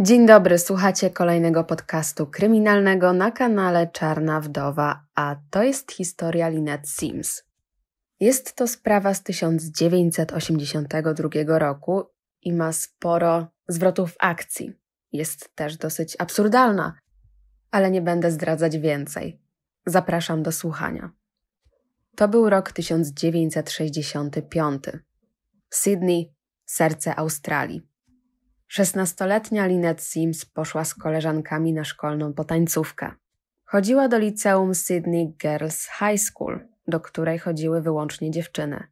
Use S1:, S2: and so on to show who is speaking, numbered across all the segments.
S1: Dzień dobry, słuchacie kolejnego podcastu kryminalnego na kanale Czarna Wdowa, a to jest historia Lynette Sims. Jest to sprawa z 1982 roku i ma sporo zwrotów akcji. Jest też dosyć absurdalna, ale nie będę zdradzać więcej. Zapraszam do słuchania. To był rok 1965. Sydney, serce Australii. Szesnastoletnia Lynette Sims poszła z koleżankami na szkolną potańcówkę. Chodziła do liceum Sydney Girls High School, do której chodziły wyłącznie dziewczyny.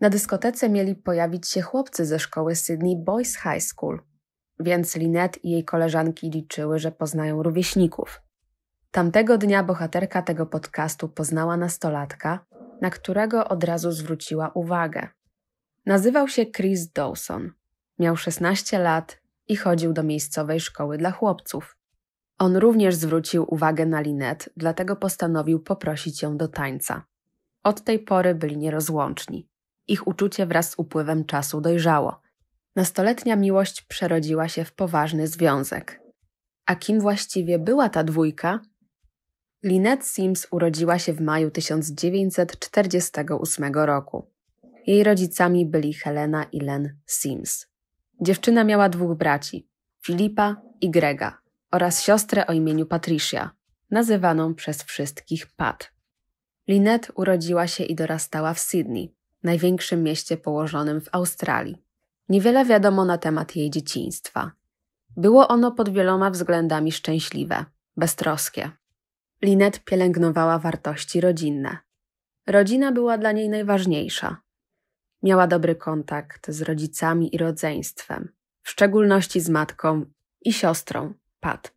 S1: Na dyskotece mieli pojawić się chłopcy ze szkoły Sydney Boys High School, więc Lynette i jej koleżanki liczyły, że poznają rówieśników. Tamtego dnia bohaterka tego podcastu poznała nastolatka, na którego od razu zwróciła uwagę. Nazywał się Chris Dawson. Miał 16 lat i chodził do miejscowej szkoły dla chłopców. On również zwrócił uwagę na Linet, dlatego postanowił poprosić ją do tańca. Od tej pory byli nierozłączni. Ich uczucie wraz z upływem czasu dojrzało. Nastoletnia miłość przerodziła się w poważny związek. A kim właściwie była ta dwójka? Linet Sims urodziła się w maju 1948 roku. Jej rodzicami byli Helena i Len Sims. Dziewczyna miała dwóch braci, Filipa i Grega, oraz siostrę o imieniu Patricia, nazywaną przez wszystkich Pat. Linet urodziła się i dorastała w Sydney, największym mieście położonym w Australii. Niewiele wiadomo na temat jej dzieciństwa. Było ono pod wieloma względami szczęśliwe, beztroskie. Linet pielęgnowała wartości rodzinne. Rodzina była dla niej najważniejsza. Miała dobry kontakt z rodzicami i rodzeństwem, w szczególności z matką i siostrą Pat.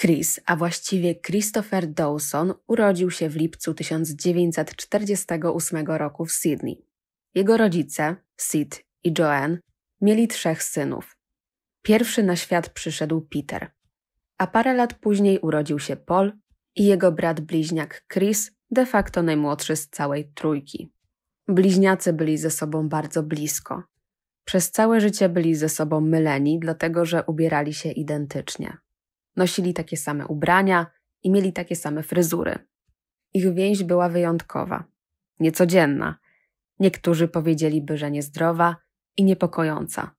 S1: Chris, a właściwie Christopher Dawson, urodził się w lipcu 1948 roku w Sydney. Jego rodzice, Sid i Joanne, mieli trzech synów. Pierwszy na świat przyszedł Peter, a parę lat później urodził się Paul i jego brat bliźniak Chris, de facto najmłodszy z całej trójki. Bliźniacy byli ze sobą bardzo blisko. Przez całe życie byli ze sobą myleni, dlatego że ubierali się identycznie. Nosili takie same ubrania i mieli takie same fryzury. Ich więź była wyjątkowa, niecodzienna. Niektórzy powiedzieliby, że niezdrowa i niepokojąca.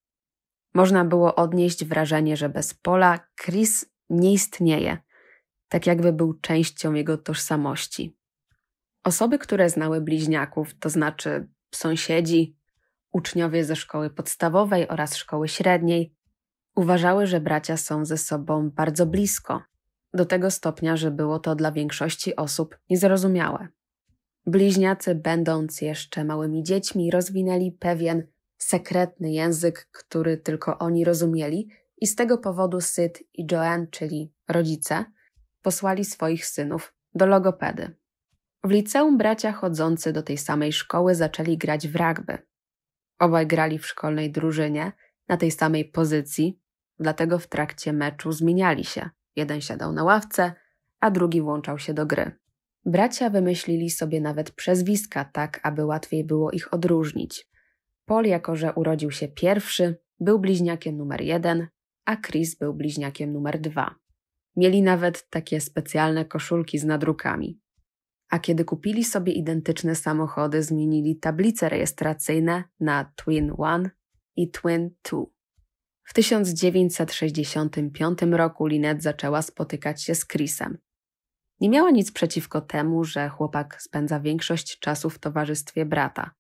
S1: Można było odnieść wrażenie, że bez Pola Chris nie istnieje, tak jakby był częścią jego tożsamości. Osoby, które znały bliźniaków, to znaczy sąsiedzi, uczniowie ze szkoły podstawowej oraz szkoły średniej, uważały, że bracia są ze sobą bardzo blisko, do tego stopnia, że było to dla większości osób niezrozumiałe. Bliźniacy, będąc jeszcze małymi dziećmi, rozwinęli pewien sekretny język, który tylko oni rozumieli, i z tego powodu Syd i Joanne, czyli rodzice, posłali swoich synów do logopedy. W liceum bracia chodzący do tej samej szkoły zaczęli grać w rugby. Obaj grali w szkolnej drużynie, na tej samej pozycji, dlatego w trakcie meczu zmieniali się. Jeden siadał na ławce, a drugi włączał się do gry. Bracia wymyślili sobie nawet przezwiska, tak aby łatwiej było ich odróżnić. Paul, jako że urodził się pierwszy, był bliźniakiem numer jeden, a Chris był bliźniakiem numer dwa. Mieli nawet takie specjalne koszulki z nadrukami a kiedy kupili sobie identyczne samochody, zmienili tablice rejestracyjne na Twin One i Twin Two. W 1965 roku Lynette zaczęła spotykać się z Chrisem. Nie miała nic przeciwko temu, że chłopak spędza większość czasu w towarzystwie brata.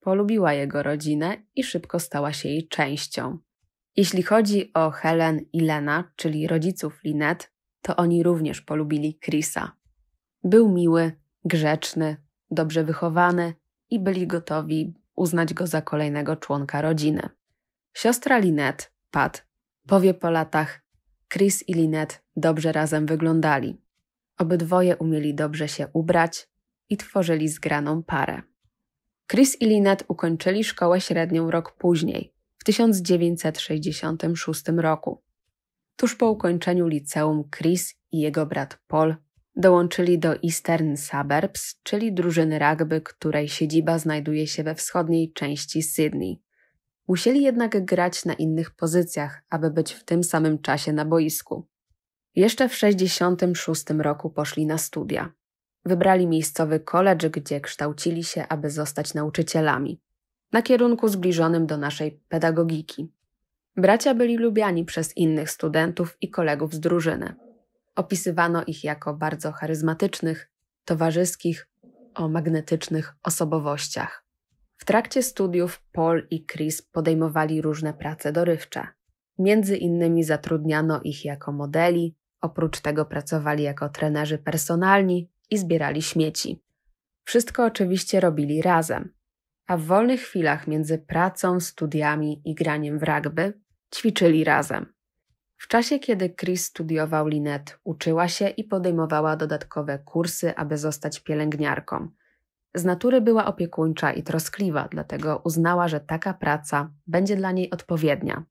S1: Polubiła jego rodzinę i szybko stała się jej częścią. Jeśli chodzi o Helen i Lena, czyli rodziców Lynette, to oni również polubili Chrisa. Był miły, grzeczny, dobrze wychowany i byli gotowi uznać go za kolejnego członka rodziny. Siostra Linet, Pat, powie po latach: Chris i Linet dobrze razem wyglądali. Obydwoje umieli dobrze się ubrać i tworzyli zgraną parę. Chris i Linet ukończyli szkołę średnią rok później, w 1966 roku. Tuż po ukończeniu liceum Chris i jego brat Paul Dołączyli do Eastern Suburbs, czyli drużyny rugby, której siedziba znajduje się we wschodniej części Sydney. Musieli jednak grać na innych pozycjach, aby być w tym samym czasie na boisku. Jeszcze w 1966 roku poszli na studia. Wybrali miejscowy college, gdzie kształcili się, aby zostać nauczycielami, na kierunku zbliżonym do naszej pedagogiki. Bracia byli lubiani przez innych studentów i kolegów z drużyny. Opisywano ich jako bardzo charyzmatycznych, towarzyskich, o magnetycznych osobowościach. W trakcie studiów Paul i Chris podejmowali różne prace dorywcze. Między innymi zatrudniano ich jako modeli, oprócz tego pracowali jako trenerzy personalni i zbierali śmieci. Wszystko oczywiście robili razem, a w wolnych chwilach między pracą, studiami i graniem w rugby ćwiczyli razem. W czasie, kiedy Chris studiował, Linet uczyła się i podejmowała dodatkowe kursy, aby zostać pielęgniarką. Z natury była opiekuńcza i troskliwa, dlatego uznała, że taka praca będzie dla niej odpowiednia.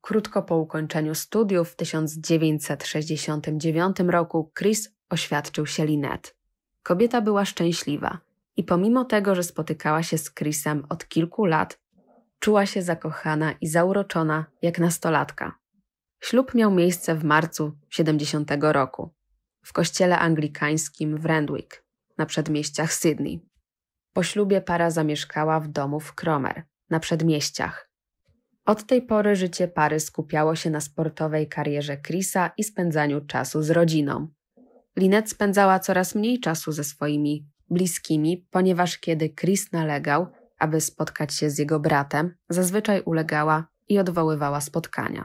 S1: Krótko po ukończeniu studiów w 1969 roku Chris oświadczył się Linet. Kobieta była szczęśliwa i pomimo tego, że spotykała się z Chrisem od kilku lat, czuła się zakochana i zauroczona jak nastolatka. Ślub miał miejsce w marcu 70 roku w kościele anglikańskim w Randwick na przedmieściach Sydney. Po ślubie para zamieszkała w domu w Cromer na przedmieściach. Od tej pory życie pary skupiało się na sportowej karierze Chrisa i spędzaniu czasu z rodziną. Linet spędzała coraz mniej czasu ze swoimi bliskimi, ponieważ kiedy Chris nalegał, aby spotkać się z jego bratem, zazwyczaj ulegała i odwoływała spotkania.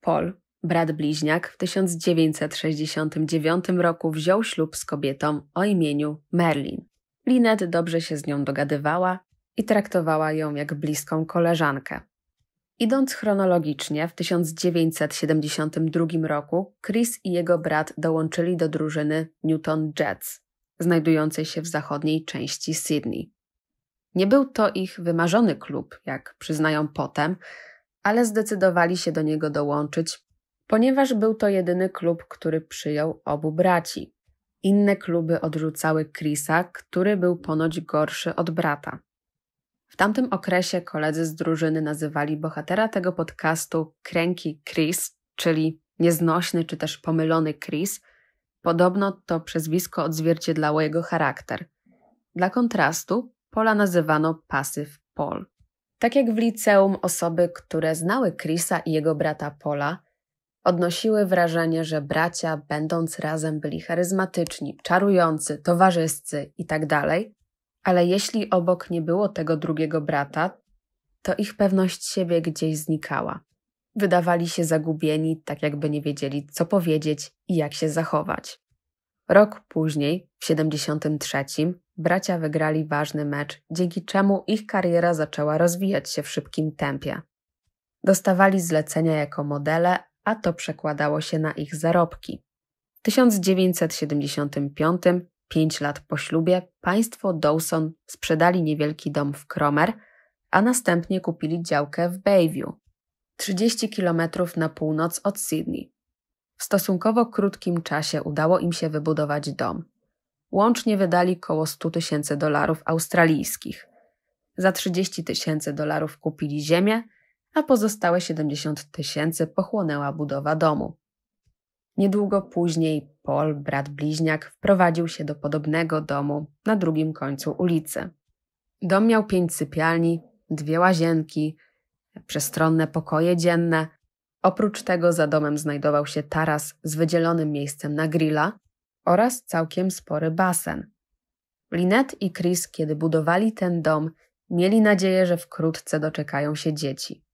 S1: Paul, brat bliźniak, w 1969 roku wziął ślub z kobietą o imieniu Merlin. Linet dobrze się z nią dogadywała i traktowała ją jak bliską koleżankę. Idąc chronologicznie, w 1972 roku Chris i jego brat dołączyli do drużyny Newton Jets, znajdującej się w zachodniej części Sydney. Nie był to ich wymarzony klub, jak przyznają potem, ale zdecydowali się do niego dołączyć, ponieważ był to jedyny klub, który przyjął obu braci. Inne kluby odrzucały Chrisa, który był ponoć gorszy od brata. W tamtym okresie koledzy z drużyny nazywali bohatera tego podcastu Kręki Chris, czyli nieznośny czy też pomylony Chris. Podobno to przezwisko odzwierciedlało jego charakter. Dla kontrastu Pola nazywano Passive Paul. Tak jak w liceum, osoby, które znały Chrisa i jego brata Paula, odnosiły wrażenie, że bracia, będąc razem, byli charyzmatyczni, czarujący, towarzyscy itd. Tak Ale jeśli obok nie było tego drugiego brata, to ich pewność siebie gdzieś znikała. Wydawali się zagubieni, tak jakby nie wiedzieli, co powiedzieć i jak się zachować. Rok później, w 73, bracia wygrali ważny mecz, dzięki czemu ich kariera zaczęła rozwijać się w szybkim tempie. Dostawali zlecenia jako modele, a to przekładało się na ich zarobki. W 1975, pięć lat po ślubie, państwo Dawson sprzedali niewielki dom w Cromer, a następnie kupili działkę w Bayview, 30 km na północ od Sydney. W stosunkowo krótkim czasie udało im się wybudować dom. Łącznie wydali około 100 tysięcy dolarów australijskich. Za 30 tysięcy dolarów kupili ziemię, a pozostałe 70 tysięcy pochłonęła budowa domu. Niedługo później Paul, brat bliźniak, wprowadził się do podobnego domu na drugim końcu ulicy. Dom miał pięć sypialni, dwie łazienki, przestronne pokoje dzienne, Oprócz tego za domem znajdował się taras z wydzielonym miejscem na grilla oraz całkiem spory basen. Linet i Chris, kiedy budowali ten dom, mieli nadzieję, że wkrótce doczekają się dzieci.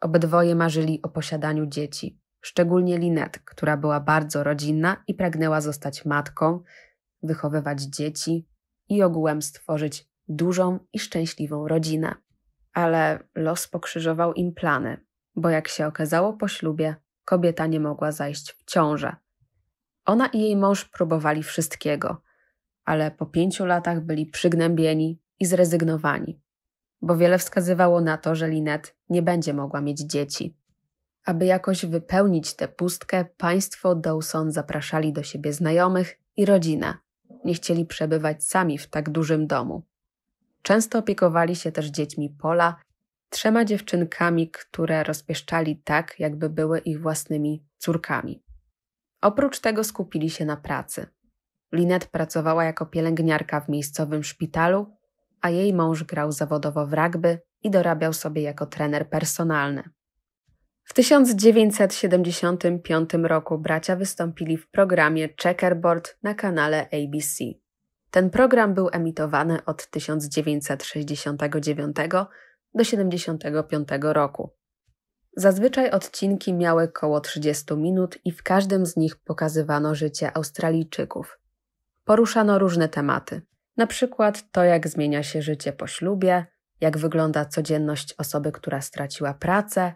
S1: Obydwoje marzyli o posiadaniu dzieci, szczególnie Linet, która była bardzo rodzinna i pragnęła zostać matką, wychowywać dzieci i ogółem stworzyć dużą i szczęśliwą rodzinę. Ale los pokrzyżował im plany bo jak się okazało po ślubie, kobieta nie mogła zajść w ciążę. Ona i jej mąż próbowali wszystkiego, ale po pięciu latach byli przygnębieni i zrezygnowani, bo wiele wskazywało na to, że Linet nie będzie mogła mieć dzieci. Aby jakoś wypełnić tę pustkę, państwo Dawson zapraszali do siebie znajomych i rodzinę. Nie chcieli przebywać sami w tak dużym domu. Często opiekowali się też dziećmi Pola trzema dziewczynkami, które rozpieszczali tak, jakby były ich własnymi córkami. Oprócz tego skupili się na pracy. Linet pracowała jako pielęgniarka w miejscowym szpitalu, a jej mąż grał zawodowo w rugby i dorabiał sobie jako trener personalny. W 1975 roku bracia wystąpili w programie Checkerboard na kanale ABC. Ten program był emitowany od 1969 do 75 roku. Zazwyczaj odcinki miały około 30 minut i w każdym z nich pokazywano życie Australijczyków. Poruszano różne tematy, na przykład to, jak zmienia się życie po ślubie, jak wygląda codzienność osoby, która straciła pracę,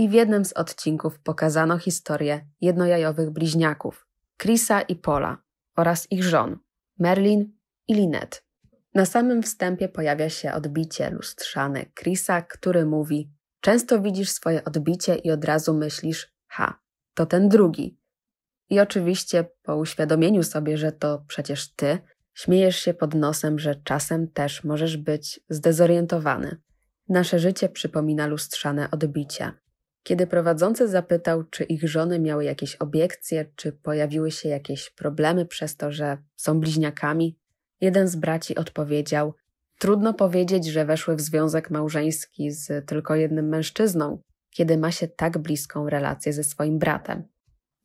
S1: i w jednym z odcinków pokazano historię jednojajowych bliźniaków Chrisa i Pola oraz ich żon Merlin i Linette. Na samym wstępie pojawia się odbicie lustrzane Chrisa, który mówi: Często widzisz swoje odbicie i od razu myślisz: Ha, to ten drugi. I oczywiście po uświadomieniu sobie, że to przecież ty, śmiejesz się pod nosem, że czasem też możesz być zdezorientowany. Nasze życie przypomina lustrzane odbicia. Kiedy prowadzący zapytał, czy ich żony miały jakieś obiekcje, czy pojawiły się jakieś problemy przez to, że są bliźniakami, Jeden z braci odpowiedział: Trudno powiedzieć, że weszły w związek małżeński z tylko jednym mężczyzną, kiedy ma się tak bliską relację ze swoim bratem.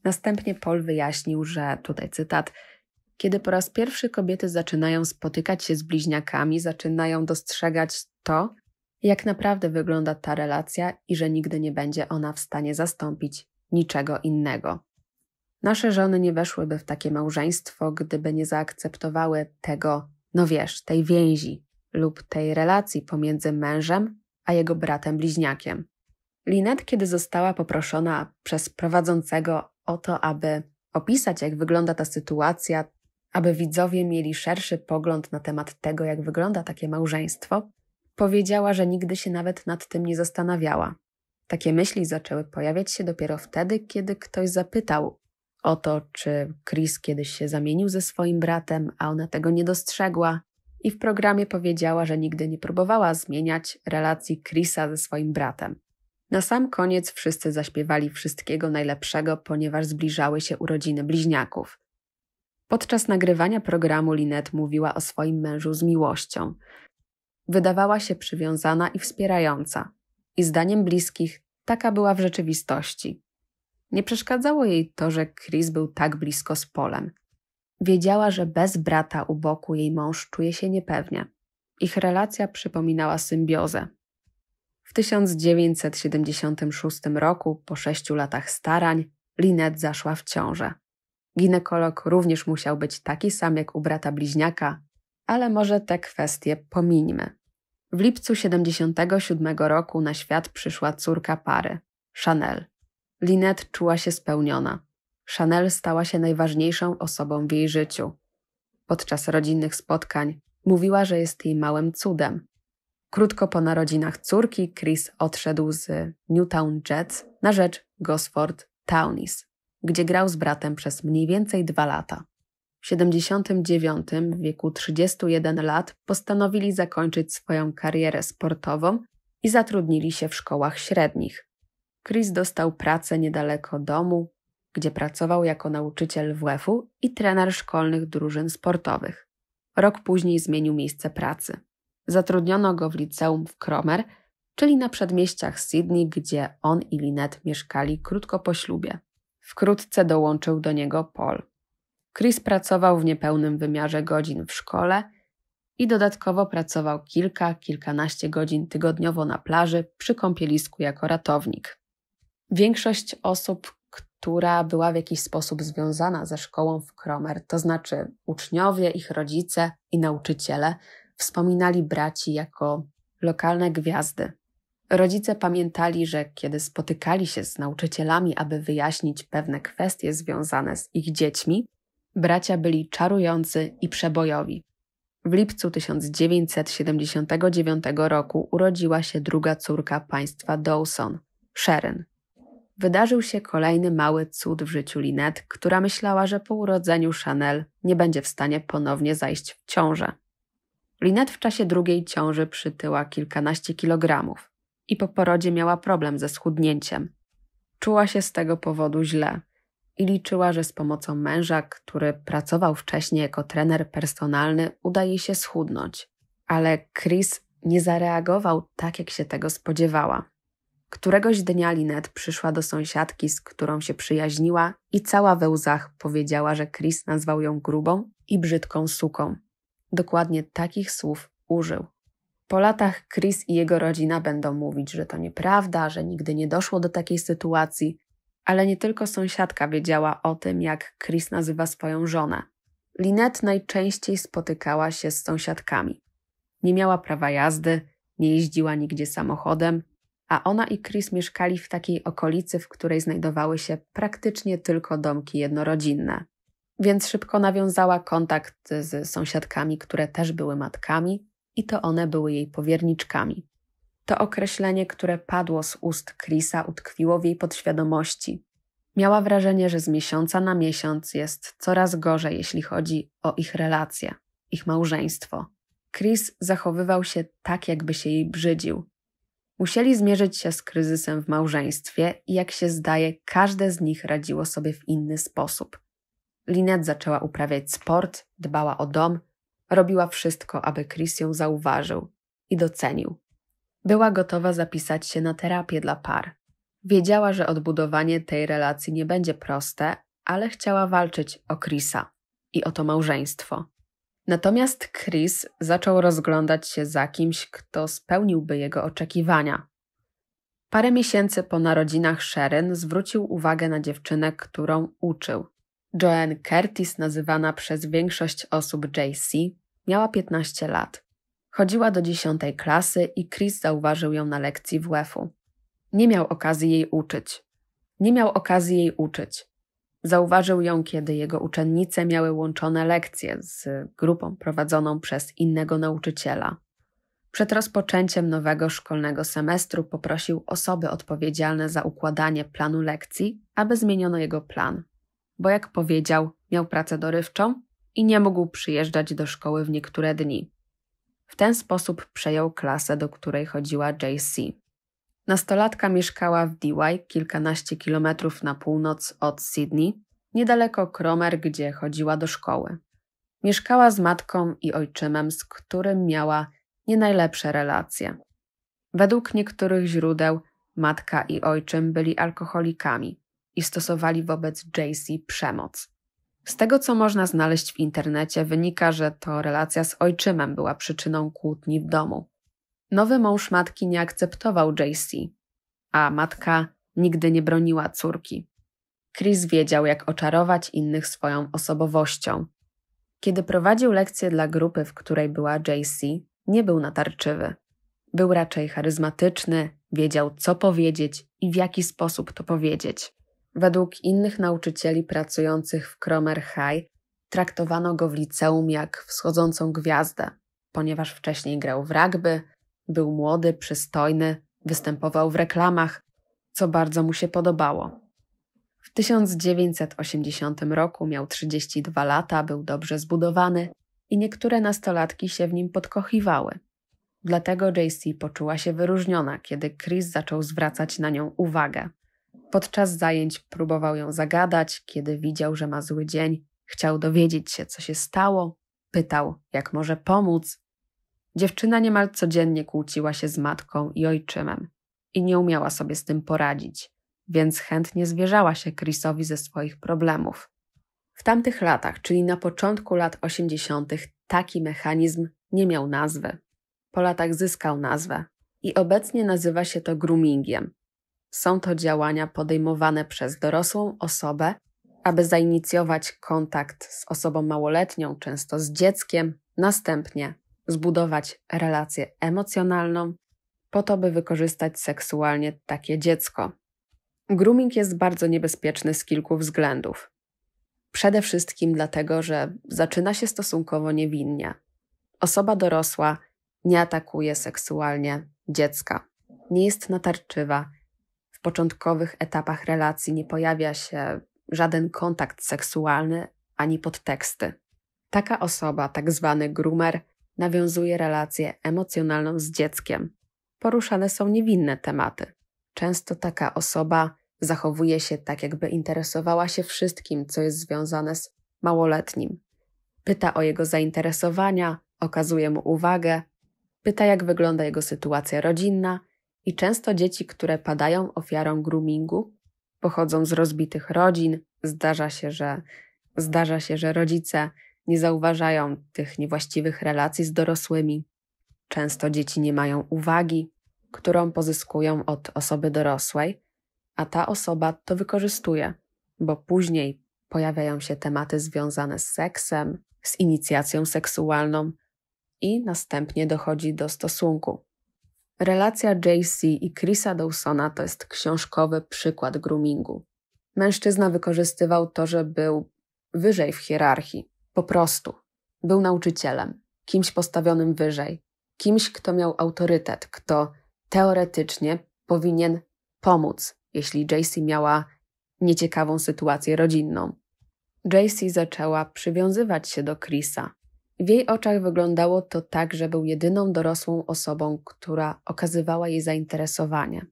S1: Następnie Paul wyjaśnił, że tutaj cytat: Kiedy po raz pierwszy kobiety zaczynają spotykać się z bliźniakami, zaczynają dostrzegać to, jak naprawdę wygląda ta relacja i że nigdy nie będzie ona w stanie zastąpić niczego innego. Nasze żony nie weszłyby w takie małżeństwo, gdyby nie zaakceptowały tego, no wiesz, tej więzi lub tej relacji pomiędzy mężem a jego bratem bliźniakiem. Linet, kiedy została poproszona przez prowadzącego o to, aby opisać, jak wygląda ta sytuacja, aby widzowie mieli szerszy pogląd na temat tego, jak wygląda takie małżeństwo, powiedziała, że nigdy się nawet nad tym nie zastanawiała. Takie myśli zaczęły pojawiać się dopiero wtedy, kiedy ktoś zapytał, o to, czy Chris kiedyś się zamienił ze swoim bratem, a ona tego nie dostrzegła. I w programie powiedziała, że nigdy nie próbowała zmieniać relacji Chrisa ze swoim bratem. Na sam koniec wszyscy zaśpiewali wszystkiego najlepszego, ponieważ zbliżały się urodziny bliźniaków. Podczas nagrywania programu Linet mówiła o swoim mężu z miłością. Wydawała się przywiązana i wspierająca. I zdaniem bliskich taka była w rzeczywistości. Nie przeszkadzało jej to, że Chris był tak blisko z polem. Wiedziała, że bez brata u boku jej mąż czuje się niepewnie. Ich relacja przypominała symbiozę. W 1976 roku, po sześciu latach starań, Linet zaszła w ciążę. Ginekolog również musiał być taki sam jak u brata bliźniaka, ale może te kwestie pomińmy. W lipcu 77 roku na świat przyszła córka pary, Chanel. Linet czuła się spełniona. Chanel stała się najważniejszą osobą w jej życiu. Podczas rodzinnych spotkań mówiła, że jest jej małym cudem. Krótko po narodzinach córki Chris odszedł z Newtown Jets na rzecz Gosford Townies, gdzie grał z bratem przez mniej więcej dwa lata. W 79 w wieku 31 lat postanowili zakończyć swoją karierę sportową i zatrudnili się w szkołach średnich. Chris dostał pracę niedaleko domu, gdzie pracował jako nauczyciel WF-u i trener szkolnych drużyn sportowych. Rok później zmienił miejsce pracy. Zatrudniono go w liceum w Cromer, czyli na przedmieściach Sydney, gdzie on i Linet mieszkali krótko po ślubie. Wkrótce dołączył do niego Paul. Chris pracował w niepełnym wymiarze godzin w szkole i dodatkowo pracował kilka, kilkanaście godzin tygodniowo na plaży przy kąpielisku jako ratownik. Większość osób, która była w jakiś sposób związana ze szkołą w Kromer, to znaczy uczniowie, ich rodzice i nauczyciele, wspominali braci jako lokalne gwiazdy. Rodzice pamiętali, że kiedy spotykali się z nauczycielami, aby wyjaśnić pewne kwestie związane z ich dziećmi, bracia byli czarujący i przebojowi. W lipcu 1979 roku urodziła się druga córka państwa Dawson, Sharon wydarzył się kolejny mały cud w życiu Linet, która myślała, że po urodzeniu Chanel nie będzie w stanie ponownie zajść w ciążę. Linet w czasie drugiej ciąży przytyła kilkanaście kilogramów i po porodzie miała problem ze schudnięciem. Czuła się z tego powodu źle i liczyła, że z pomocą męża, który pracował wcześniej jako trener personalny, uda jej się schudnąć. Ale Chris nie zareagował tak, jak się tego spodziewała. Któregoś dnia Linet przyszła do sąsiadki, z którą się przyjaźniła i cała we łzach powiedziała, że Chris nazwał ją grubą i brzydką suką. Dokładnie takich słów użył. Po latach Chris i jego rodzina będą mówić, że to nieprawda, że nigdy nie doszło do takiej sytuacji, ale nie tylko sąsiadka wiedziała o tym, jak Chris nazywa swoją żonę. Linet najczęściej spotykała się z sąsiadkami. Nie miała prawa jazdy, nie jeździła nigdzie samochodem, a ona i Chris mieszkali w takiej okolicy, w której znajdowały się praktycznie tylko domki jednorodzinne. Więc szybko nawiązała kontakt z sąsiadkami, które też były matkami, i to one były jej powierniczkami. To określenie, które padło z ust Chrisa, utkwiło w jej podświadomości. Miała wrażenie, że z miesiąca na miesiąc jest coraz gorzej, jeśli chodzi o ich relacje, ich małżeństwo. Chris zachowywał się tak, jakby się jej brzydził. Musieli zmierzyć się z kryzysem w małżeństwie i jak się zdaje, każde z nich radziło sobie w inny sposób. Linet zaczęła uprawiać sport, dbała o dom, robiła wszystko, aby Chris ją zauważył i docenił. Była gotowa zapisać się na terapię dla par. Wiedziała, że odbudowanie tej relacji nie będzie proste, ale chciała walczyć o Chrisa i o to małżeństwo. Natomiast Chris zaczął rozglądać się za kimś, kto spełniłby jego oczekiwania. Parę miesięcy po narodzinach Sharon zwrócił uwagę na dziewczynę, którą uczył. Joanne Curtis, nazywana przez większość osób JC, miała 15 lat. Chodziła do 10 klasy i Chris zauważył ją na lekcji WF-u. Nie miał okazji jej uczyć. Nie miał okazji jej uczyć. Zauważył ją, kiedy jego uczennice miały łączone lekcje z grupą prowadzoną przez innego nauczyciela. Przed rozpoczęciem nowego szkolnego semestru poprosił osoby odpowiedzialne za układanie planu lekcji, aby zmieniono jego plan, bo jak powiedział, miał pracę dorywczą i nie mógł przyjeżdżać do szkoły w niektóre dni. W ten sposób przejął klasę, do której chodziła JC. Nastolatka mieszkała w Dewey, kilkanaście kilometrów na północ od Sydney, niedaleko Kromer, gdzie chodziła do szkoły. Mieszkała z matką i ojczymem, z którym miała nie najlepsze relacje. Według niektórych źródeł matka i ojczym byli alkoholikami i stosowali wobec Jacy przemoc. Z tego, co można znaleźć w internecie, wynika, że to relacja z ojczymem była przyczyną kłótni w domu. Nowy mąż matki nie akceptował JC, a matka nigdy nie broniła córki. Chris wiedział, jak oczarować innych swoją osobowością. Kiedy prowadził lekcje dla grupy, w której była JC, nie był natarczywy. Był raczej charyzmatyczny, wiedział, co powiedzieć i w jaki sposób to powiedzieć. Według innych nauczycieli pracujących w Cromer High, traktowano go w liceum jak wschodzącą gwiazdę, ponieważ wcześniej grał w rugby, był młody, przystojny, występował w reklamach, co bardzo mu się podobało. W 1980 roku miał 32 lata, był dobrze zbudowany i niektóre nastolatki się w nim podkochiwały. Dlatego JC poczuła się wyróżniona, kiedy Chris zaczął zwracać na nią uwagę. Podczas zajęć próbował ją zagadać, kiedy widział, że ma zły dzień, chciał dowiedzieć się, co się stało, pytał, jak może pomóc. Dziewczyna niemal codziennie kłóciła się z matką i ojczymem i nie umiała sobie z tym poradzić, więc chętnie zwierzała się Chrisowi ze swoich problemów. W tamtych latach, czyli na początku lat 80., taki mechanizm nie miał nazwy. Po latach zyskał nazwę i obecnie nazywa się to groomingiem. Są to działania podejmowane przez dorosłą osobę, aby zainicjować kontakt z osobą małoletnią, często z dzieckiem, następnie zbudować relację emocjonalną, po to, by wykorzystać seksualnie takie dziecko. Grooming jest bardzo niebezpieczny z kilku względów. Przede wszystkim dlatego, że zaczyna się stosunkowo niewinnie. Osoba dorosła nie atakuje seksualnie dziecka, nie jest natarczywa. W początkowych etapach relacji nie pojawia się żaden kontakt seksualny ani podteksty. Taka osoba, tak zwany groomer, nawiązuje relację emocjonalną z dzieckiem. Poruszane są niewinne tematy. Często taka osoba zachowuje się tak, jakby interesowała się wszystkim, co jest związane z małoletnim. Pyta o jego zainteresowania, okazuje mu uwagę, pyta, jak wygląda jego sytuacja rodzinna, i często dzieci, które padają ofiarą groomingu, pochodzą z rozbitych rodzin. Zdarza się, że, zdarza się, że rodzice nie zauważają tych niewłaściwych relacji z dorosłymi. Często dzieci nie mają uwagi, którą pozyskują od osoby dorosłej, a ta osoba to wykorzystuje, bo później pojawiają się tematy związane z seksem, z inicjacją seksualną i następnie dochodzi do stosunku. Relacja JC i Chrisa Dawsona to jest książkowy przykład groomingu. Mężczyzna wykorzystywał to, że był wyżej w hierarchii, po prostu. Był nauczycielem, kimś postawionym wyżej, kimś, kto miał autorytet, kto teoretycznie powinien pomóc, jeśli Jacy miała nieciekawą sytuację rodzinną. Jacy zaczęła przywiązywać się do Chrisa. W jej oczach wyglądało to tak, że był jedyną dorosłą osobą, która okazywała jej zainteresowanie.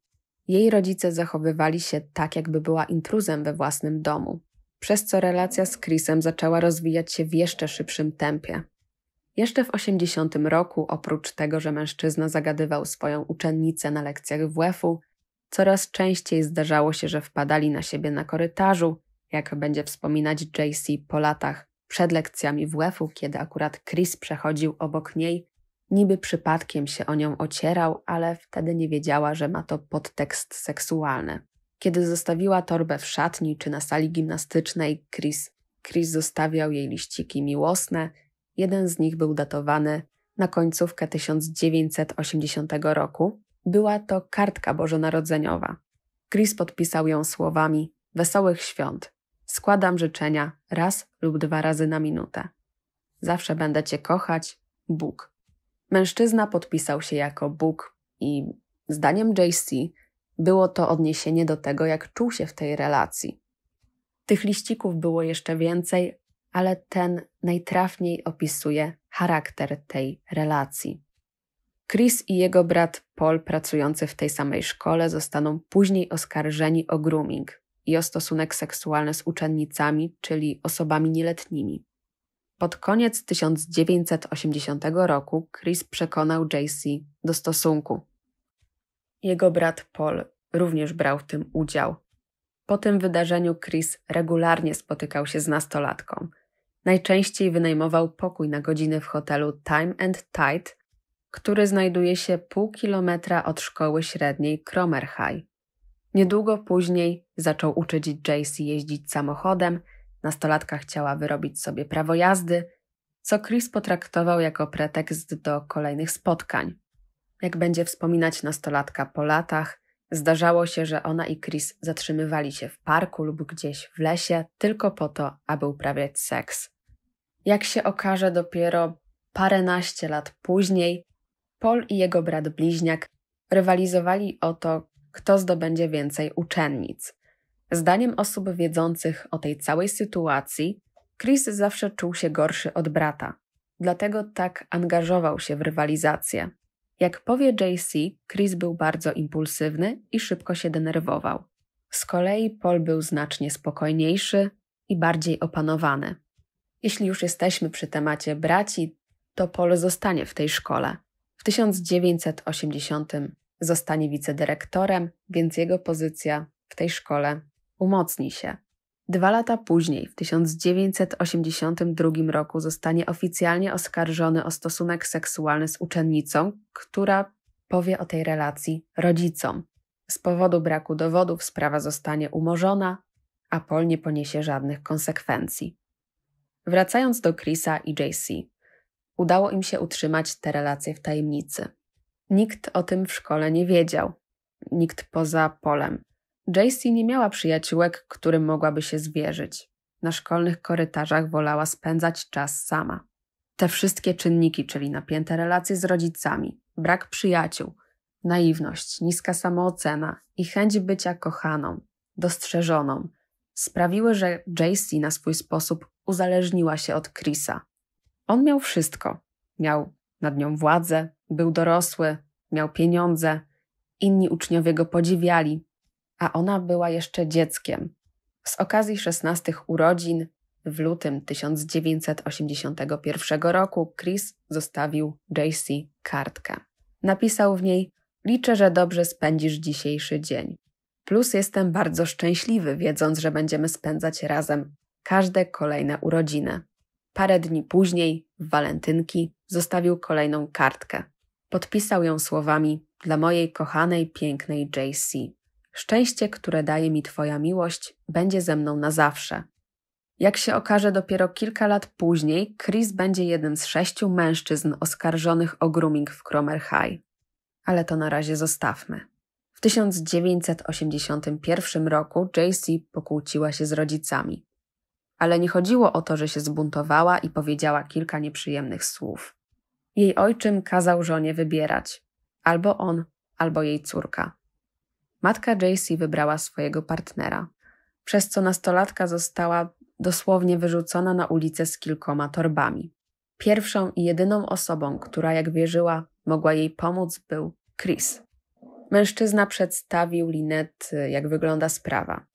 S1: Jej rodzice zachowywali się tak, jakby była intruzem we własnym domu przez co relacja z Chrisem zaczęła rozwijać się w jeszcze szybszym tempie. Jeszcze w 80 roku, oprócz tego, że mężczyzna zagadywał swoją uczennicę na lekcjach WF-u, coraz częściej zdarzało się, że wpadali na siebie na korytarzu, jak będzie wspominać JC po latach przed lekcjami WF-u, kiedy akurat Chris przechodził obok niej, niby przypadkiem się o nią ocierał, ale wtedy nie wiedziała, że ma to podtekst seksualny. Kiedy zostawiła torbę w szatni czy na sali gimnastycznej, Chris, Chris zostawiał jej liściki miłosne. Jeden z nich był datowany na końcówkę 1980 roku. Była to kartka bożonarodzeniowa. Chris podpisał ją słowami Wesołych świąt. Składam życzenia raz lub dwa razy na minutę. Zawsze będę Cię kochać, Bóg. Mężczyzna podpisał się jako Bóg i zdaniem JC było to odniesienie do tego, jak czuł się w tej relacji. Tych liścików było jeszcze więcej, ale ten najtrafniej opisuje charakter tej relacji. Chris i jego brat Paul, pracujący w tej samej szkole, zostaną później oskarżeni o grooming i o stosunek seksualny z uczennicami, czyli osobami nieletnimi. Pod koniec 1980 roku Chris przekonał JC do stosunku, jego brat Paul również brał w tym udział. Po tym wydarzeniu Chris regularnie spotykał się z nastolatką. Najczęściej wynajmował pokój na godziny w hotelu Time and Tide, który znajduje się pół kilometra od szkoły średniej Cromer High. Niedługo później zaczął uczyć Jacy jeździć samochodem, nastolatka chciała wyrobić sobie prawo jazdy, co Chris potraktował jako pretekst do kolejnych spotkań. Jak będzie wspominać nastolatka po latach, zdarzało się, że ona i Chris zatrzymywali się w parku lub gdzieś w lesie tylko po to, aby uprawiać seks. Jak się okaże dopiero paręnaście lat później, Paul i jego brat bliźniak rywalizowali o to, kto zdobędzie więcej uczennic. Zdaniem osób wiedzących o tej całej sytuacji, Chris zawsze czuł się gorszy od brata, dlatego tak angażował się w rywalizację. Jak powie JC, Chris był bardzo impulsywny i szybko się denerwował. Z kolei Paul był znacznie spokojniejszy i bardziej opanowany. Jeśli już jesteśmy przy temacie braci, to Paul zostanie w tej szkole. W 1980 zostanie wicedyrektorem, więc jego pozycja w tej szkole umocni się. Dwa lata później, w 1982 roku, zostanie oficjalnie oskarżony o stosunek seksualny z uczennicą, która powie o tej relacji rodzicom. Z powodu braku dowodów sprawa zostanie umorzona, a Paul nie poniesie żadnych konsekwencji. Wracając do Chrisa i JC, udało im się utrzymać te relacje w tajemnicy. Nikt o tym w szkole nie wiedział, nikt poza Polem. Jacy nie miała przyjaciółek, którym mogłaby się zwierzyć. Na szkolnych korytarzach wolała spędzać czas sama. Te wszystkie czynniki, czyli napięte relacje z rodzicami, brak przyjaciół, naiwność, niska samoocena i chęć bycia kochaną, dostrzeżoną, sprawiły, że Jacy na swój sposób uzależniła się od Chrisa. On miał wszystko. Miał nad nią władzę, był dorosły, miał pieniądze, inni uczniowie go podziwiali, a ona była jeszcze dzieckiem. Z okazji 16 urodzin w lutym 1981 roku Chris zostawił JC kartkę. Napisał w niej: Liczę, że dobrze spędzisz dzisiejszy dzień. Plus jestem bardzo szczęśliwy, wiedząc, że będziemy spędzać razem każde kolejne urodziny. Parę dni później, w walentynki, zostawił kolejną kartkę. Podpisał ją słowami dla mojej kochanej, pięknej JC. Szczęście, które daje mi Twoja miłość, będzie ze mną na zawsze. Jak się okaże dopiero kilka lat później, Chris będzie jednym z sześciu mężczyzn oskarżonych o grooming w Cromer High. Ale to na razie zostawmy. W 1981 roku JC pokłóciła się z rodzicami. Ale nie chodziło o to, że się zbuntowała i powiedziała kilka nieprzyjemnych słów. Jej ojczym kazał żonie wybierać: albo on, albo jej córka. Matka JC wybrała swojego partnera, przez co nastolatka została dosłownie wyrzucona na ulicę z kilkoma torbami. Pierwszą i jedyną osobą, która, jak wierzyła, mogła jej pomóc, był Chris. Mężczyzna przedstawił Linet, jak wygląda sprawa.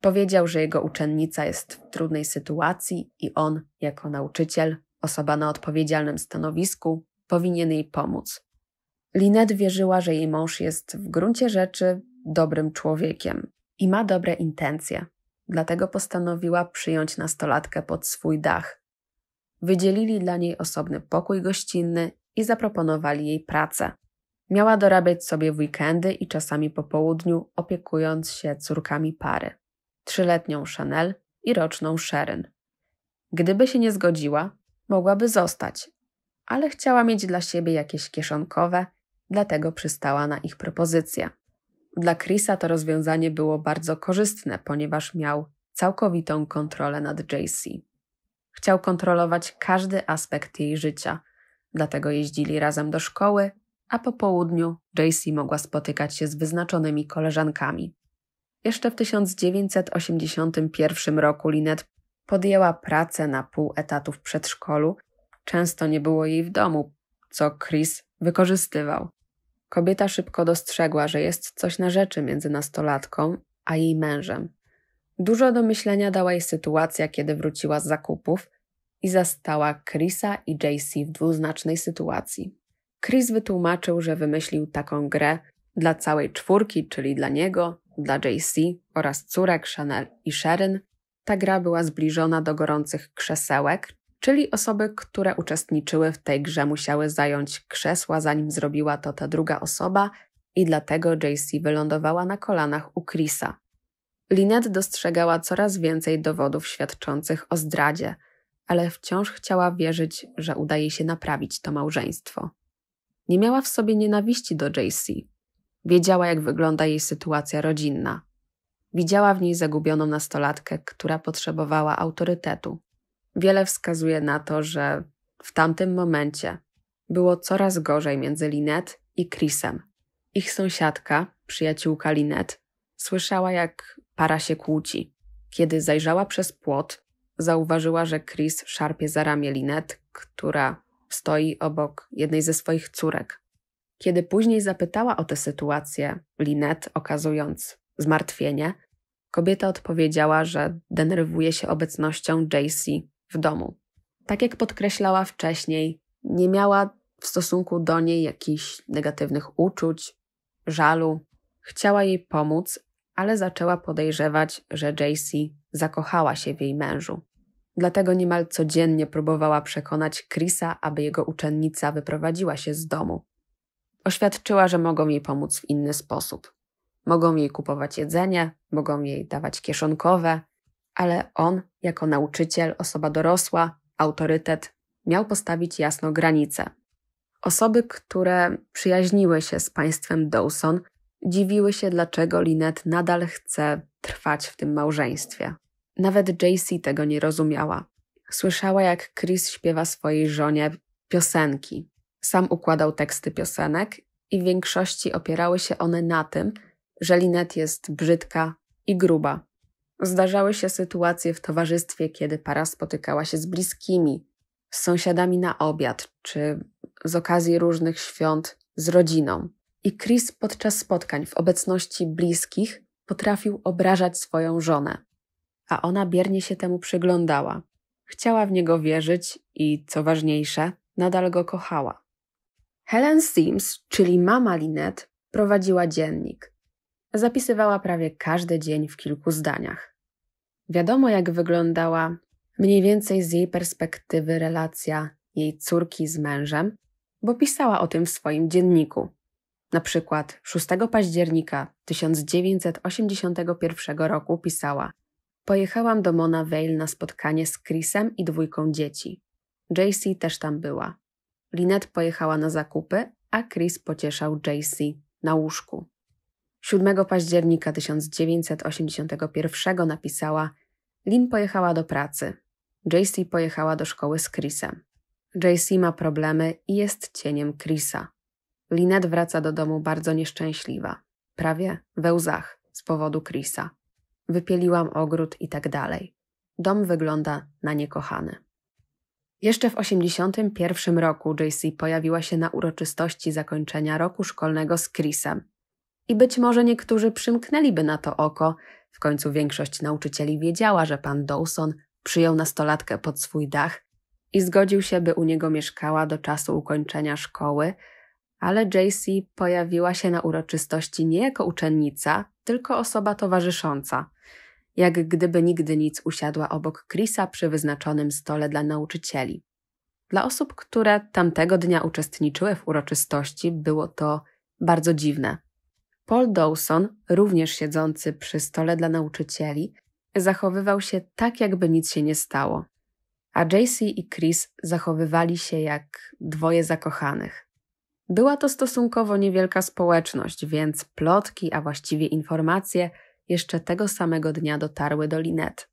S1: Powiedział, że jego uczennica jest w trudnej sytuacji i on, jako nauczyciel, osoba na odpowiedzialnym stanowisku, powinien jej pomóc. Linet wierzyła, że jej mąż jest w gruncie rzeczy dobrym człowiekiem i ma dobre intencje. Dlatego postanowiła przyjąć nastolatkę pod swój dach. Wydzielili dla niej osobny pokój gościnny i zaproponowali jej pracę. Miała dorabiać sobie w weekendy i czasami po południu, opiekując się córkami pary trzyletnią Chanel i roczną Sharon. Gdyby się nie zgodziła, mogłaby zostać, ale chciała mieć dla siebie jakieś kieszonkowe, dlatego przystała na ich propozycję. Dla Chrisa to rozwiązanie było bardzo korzystne, ponieważ miał całkowitą kontrolę nad JC. Chciał kontrolować każdy aspekt jej życia, dlatego jeździli razem do szkoły, a po południu JC mogła spotykać się z wyznaczonymi koleżankami. Jeszcze w 1981 roku Linet podjęła pracę na pół etatu w przedszkolu. Często nie było jej w domu, co Chris wykorzystywał. Kobieta szybko dostrzegła, że jest coś na rzeczy między nastolatką a jej mężem. Dużo do myślenia dała jej sytuacja, kiedy wróciła z zakupów i zastała Chrisa i JC w dwuznacznej sytuacji. Chris wytłumaczył, że wymyślił taką grę dla całej czwórki, czyli dla niego, dla JC oraz córek Chanel i Sheryn. Ta gra była zbliżona do gorących krzesełek, czyli osoby, które uczestniczyły w tej grze, musiały zająć krzesła, zanim zrobiła to ta druga osoba, i dlatego JC wylądowała na kolanach u Chrisa. Lynette dostrzegała coraz więcej dowodów świadczących o zdradzie, ale wciąż chciała wierzyć, że udaje się naprawić to małżeństwo. Nie miała w sobie nienawiści do JC. Wiedziała, jak wygląda jej sytuacja rodzinna. Widziała w niej zagubioną nastolatkę, która potrzebowała autorytetu. Wiele wskazuje na to, że w tamtym momencie było coraz gorzej między Linet i Chrisem. Ich sąsiadka, przyjaciółka Linet, słyszała jak para się kłóci. Kiedy zajrzała przez płot, zauważyła, że Chris szarpie za ramię Linet, która stoi obok jednej ze swoich córek. Kiedy później zapytała o tę sytuację, Linet, okazując zmartwienie, kobieta odpowiedziała, że denerwuje się obecnością Jacy, w domu. Tak jak podkreślała wcześniej, nie miała w stosunku do niej jakichś negatywnych uczuć, żalu. Chciała jej pomóc, ale zaczęła podejrzewać, że JC zakochała się w jej mężu. Dlatego niemal codziennie próbowała przekonać Chrisa, aby jego uczennica wyprowadziła się z domu. Oświadczyła, że mogą jej pomóc w inny sposób. Mogą jej kupować jedzenie, mogą jej dawać kieszonkowe, ale on, jako nauczyciel, osoba dorosła, autorytet, miał postawić jasno granice. Osoby, które przyjaźniły się z państwem Dawson, dziwiły się, dlaczego Linet nadal chce trwać w tym małżeństwie. Nawet JC tego nie rozumiała. Słyszała, jak Chris śpiewa swojej żonie piosenki. Sam układał teksty piosenek i w większości opierały się one na tym, że Linet jest brzydka i gruba. Zdarzały się sytuacje w towarzystwie, kiedy para spotykała się z bliskimi, z sąsiadami na obiad, czy z okazji różnych świąt z rodziną. I Chris podczas spotkań w obecności bliskich potrafił obrażać swoją żonę, a ona biernie się temu przyglądała. Chciała w niego wierzyć i, co ważniejsze, nadal go kochała. Helen Sims, czyli mama Lynette, prowadziła dziennik zapisywała prawie każdy dzień w kilku zdaniach. Wiadomo, jak wyglądała mniej więcej z jej perspektywy relacja jej córki z mężem, bo pisała o tym w swoim dzienniku. Na przykład 6 października 1981 roku pisała: Pojechałam do Mona Vale na spotkanie z Chrisem i dwójką dzieci. JC też tam była. Linet pojechała na zakupy, a Chris pocieszał JC na łóżku. 7 października 1981 napisała: Lin pojechała do pracy. JC pojechała do szkoły z Chrisem. JC ma problemy i jest cieniem Chrisa. Linet wraca do domu bardzo nieszczęśliwa, prawie we łzach z powodu Chrisa. Wypieliłam ogród i tak dalej. Dom wygląda na niekochany. Jeszcze w 1981 roku JC pojawiła się na uroczystości zakończenia roku szkolnego z Chrisem, i być może niektórzy przymknęliby na to oko. W końcu większość nauczycieli wiedziała, że pan Dawson przyjął nastolatkę pod swój dach i zgodził się, by u niego mieszkała do czasu ukończenia szkoły, ale JC pojawiła się na uroczystości nie jako uczennica, tylko osoba towarzysząca. Jak gdyby nigdy nic usiadła obok Krisa przy wyznaczonym stole dla nauczycieli. Dla osób, które tamtego dnia uczestniczyły w uroczystości, było to bardzo dziwne. Paul Dawson, również siedzący przy stole dla nauczycieli, zachowywał się tak, jakby nic się nie stało, a JC i Chris zachowywali się jak dwoje zakochanych. Była to stosunkowo niewielka społeczność, więc plotki, a właściwie informacje, jeszcze tego samego dnia dotarły do Linet.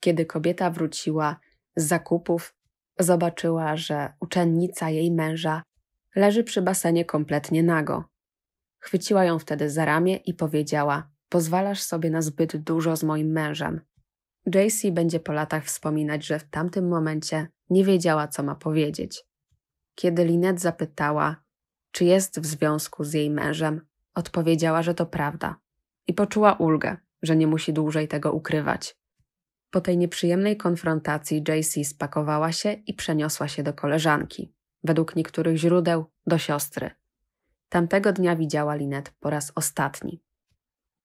S1: Kiedy kobieta wróciła z zakupów, zobaczyła, że uczennica jej męża leży przy basenie kompletnie nago. Chwyciła ją wtedy za ramię i powiedziała: Pozwalasz sobie na zbyt dużo z moim mężem. JC będzie po latach wspominać, że w tamtym momencie nie wiedziała, co ma powiedzieć. Kiedy Linet zapytała, czy jest w związku z jej mężem, odpowiedziała, że to prawda i poczuła ulgę, że nie musi dłużej tego ukrywać. Po tej nieprzyjemnej konfrontacji JC spakowała się i przeniosła się do koleżanki, według niektórych źródeł do siostry. Tamtego dnia widziała Linet po raz ostatni.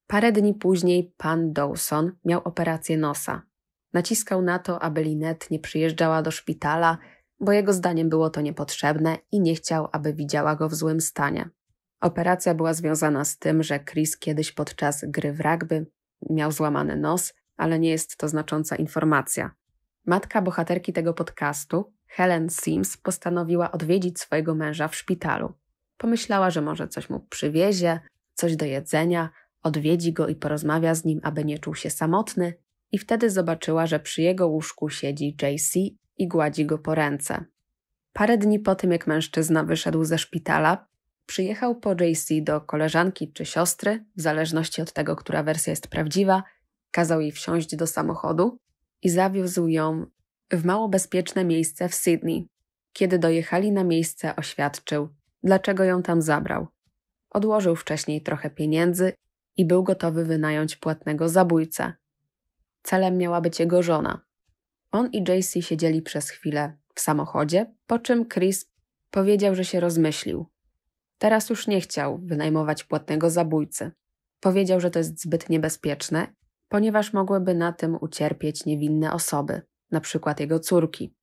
S1: Parę dni później pan Dawson miał operację nosa. Naciskał na to, aby Linet nie przyjeżdżała do szpitala, bo jego zdaniem było to niepotrzebne i nie chciał, aby widziała go w złym stanie. Operacja była związana z tym, że Chris kiedyś podczas gry w rugby miał złamany nos, ale nie jest to znacząca informacja. Matka bohaterki tego podcastu, Helen Sims, postanowiła odwiedzić swojego męża w szpitalu. Pomyślała, że może coś mu przywiezie, coś do jedzenia, odwiedzi go i porozmawia z nim, aby nie czuł się samotny, i wtedy zobaczyła, że przy jego łóżku siedzi JC i gładzi go po ręce. Parę dni po tym, jak mężczyzna wyszedł ze szpitala, przyjechał po JC do koleżanki czy siostry, w zależności od tego, która wersja jest prawdziwa, kazał jej wsiąść do samochodu i zawiózł ją w mało bezpieczne miejsce w Sydney. Kiedy dojechali na miejsce, oświadczył: dlaczego ją tam zabrał. Odłożył wcześniej trochę pieniędzy i był gotowy wynająć płatnego zabójcę. Celem miała być jego żona. On i JC siedzieli przez chwilę w samochodzie, po czym Chris powiedział, że się rozmyślił. Teraz już nie chciał wynajmować płatnego zabójcy. Powiedział, że to jest zbyt niebezpieczne, ponieważ mogłyby na tym ucierpieć niewinne osoby, na przykład jego córki.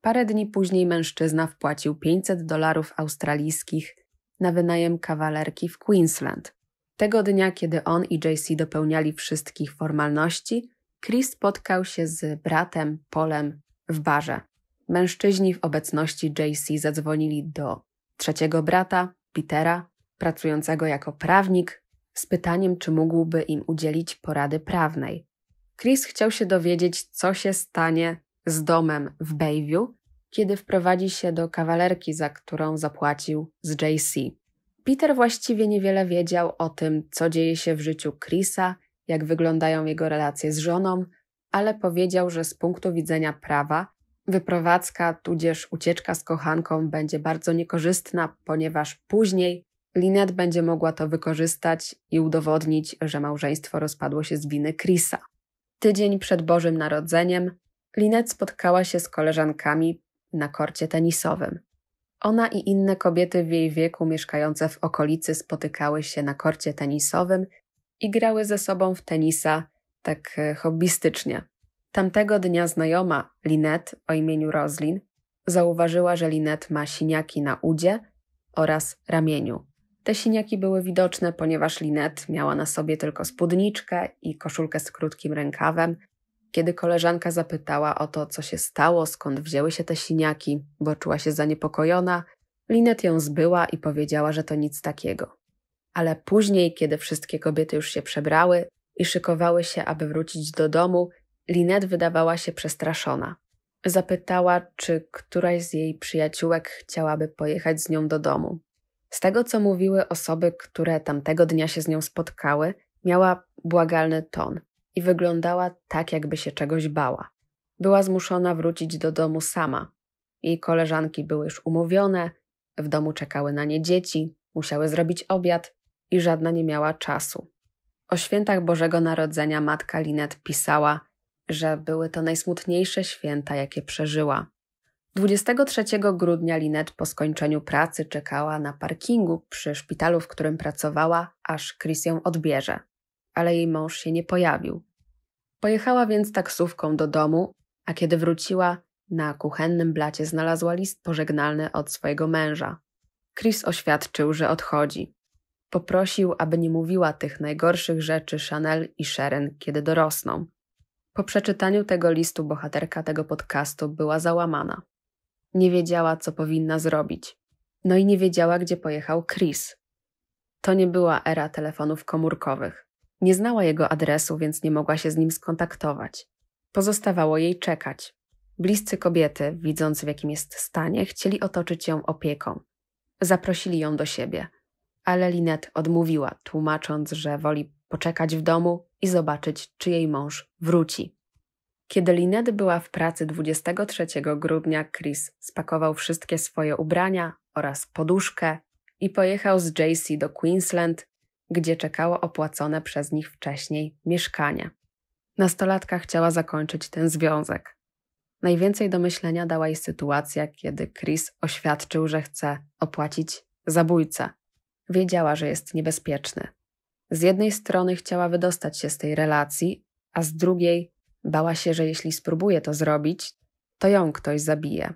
S1: Parę dni później mężczyzna wpłacił 500 dolarów australijskich na wynajem kawalerki w Queensland. Tego dnia, kiedy on i JC dopełniali wszystkich formalności, Chris spotkał się z bratem Polem w barze. Mężczyźni w obecności JC zadzwonili do trzeciego brata, Petera, pracującego jako prawnik, z pytaniem, czy mógłby im udzielić porady prawnej. Chris chciał się dowiedzieć, co się stanie, z domem w Bayview, kiedy wprowadzi się do kawalerki, za którą zapłacił z JC. Peter właściwie niewiele wiedział o tym, co dzieje się w życiu Chrisa, jak wyglądają jego relacje z żoną, ale powiedział, że z punktu widzenia prawa wyprowadzka tudzież ucieczka z kochanką będzie bardzo niekorzystna, ponieważ później Linet będzie mogła to wykorzystać i udowodnić, że małżeństwo rozpadło się z winy Chrisa. Tydzień przed Bożym Narodzeniem Linet spotkała się z koleżankami na korcie tenisowym. Ona i inne kobiety w jej wieku mieszkające w okolicy spotykały się na korcie tenisowym i grały ze sobą w tenisa tak e, hobbystycznie. Tamtego dnia znajoma Linet o imieniu Roslin zauważyła, że Linet ma siniaki na udzie oraz ramieniu. Te siniaki były widoczne, ponieważ Linet miała na sobie tylko spódniczkę i koszulkę z krótkim rękawem, kiedy koleżanka zapytała o to, co się stało, skąd wzięły się te siniaki, bo czuła się zaniepokojona, Linet ją zbyła i powiedziała, że to nic takiego. Ale później, kiedy wszystkie kobiety już się przebrały i szykowały się, aby wrócić do domu, Linet wydawała się przestraszona. Zapytała, czy któraś z jej przyjaciółek chciałaby pojechać z nią do domu. Z tego, co mówiły osoby, które tamtego dnia się z nią spotkały, miała błagalny ton i wyglądała tak, jakby się czegoś bała. Była zmuszona wrócić do domu sama. Jej koleżanki były już umówione, w domu czekały na nie dzieci, musiały zrobić obiad i żadna nie miała czasu. O świętach Bożego Narodzenia matka Linet pisała, że były to najsmutniejsze święta, jakie przeżyła. 23 grudnia Linet po skończeniu pracy czekała na parkingu przy szpitalu, w którym pracowała, aż Chris ją odbierze. Ale jej mąż się nie pojawił. Pojechała więc taksówką do domu, a kiedy wróciła, na kuchennym blacie znalazła list pożegnalny od swojego męża. Chris oświadczył, że odchodzi. Poprosił, aby nie mówiła tych najgorszych rzeczy Chanel i Sharon, kiedy dorosną. Po przeczytaniu tego listu bohaterka tego podcastu była załamana. Nie wiedziała, co powinna zrobić. No i nie wiedziała, gdzie pojechał Chris. To nie była era telefonów komórkowych. Nie znała jego adresu, więc nie mogła się z nim skontaktować. Pozostawało jej czekać. Bliscy kobiety, widząc w jakim jest stanie, chcieli otoczyć ją opieką. Zaprosili ją do siebie, ale Linet odmówiła, tłumacząc, że woli poczekać w domu i zobaczyć, czy jej mąż wróci. Kiedy Linet była w pracy 23 grudnia, Chris spakował wszystkie swoje ubrania oraz poduszkę i pojechał z JC do Queensland, gdzie czekało opłacone przez nich wcześniej mieszkanie. Nastolatka chciała zakończyć ten związek. Najwięcej do myślenia dała jej sytuacja, kiedy Chris oświadczył, że chce opłacić zabójcę. Wiedziała, że jest niebezpieczny. Z jednej strony chciała wydostać się z tej relacji, a z drugiej bała się, że jeśli spróbuje to zrobić, to ją ktoś zabije.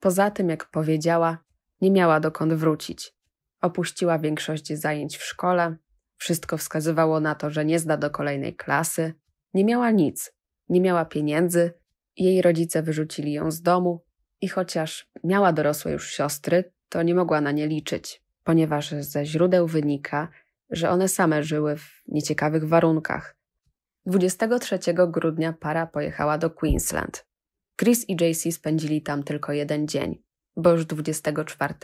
S1: Poza tym, jak powiedziała, nie miała dokąd wrócić. Opuściła większość zajęć w szkole, wszystko wskazywało na to, że nie zda do kolejnej klasy. Nie miała nic, nie miała pieniędzy, jej rodzice wyrzucili ją z domu i chociaż miała dorosłe już siostry, to nie mogła na nie liczyć, ponieważ ze źródeł wynika, że one same żyły w nieciekawych warunkach. 23 grudnia para pojechała do Queensland. Chris i JC spędzili tam tylko jeden dzień, bo już 24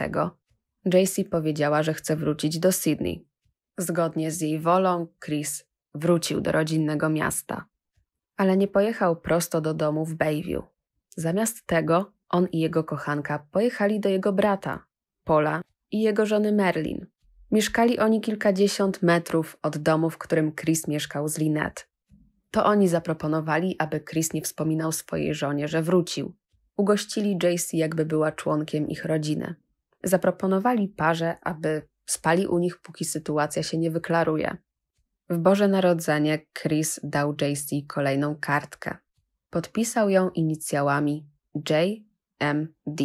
S1: Jacy powiedziała, że chce wrócić do Sydney. Zgodnie z jej wolą, Chris wrócił do rodzinnego miasta. Ale nie pojechał prosto do domu w Bayview. Zamiast tego, on i jego kochanka pojechali do jego brata, Pola, i jego żony Merlin. Mieszkali oni kilkadziesiąt metrów od domu, w którym Chris mieszkał z Lynette. To oni zaproponowali, aby Chris nie wspominał swojej żonie, że wrócił. Ugościli Jacy, jakby była członkiem ich rodziny zaproponowali parze, aby spali u nich, póki sytuacja się nie wyklaruje. W Boże Narodzenie Chris dał JC kolejną kartkę. Podpisał ją inicjałami JMD,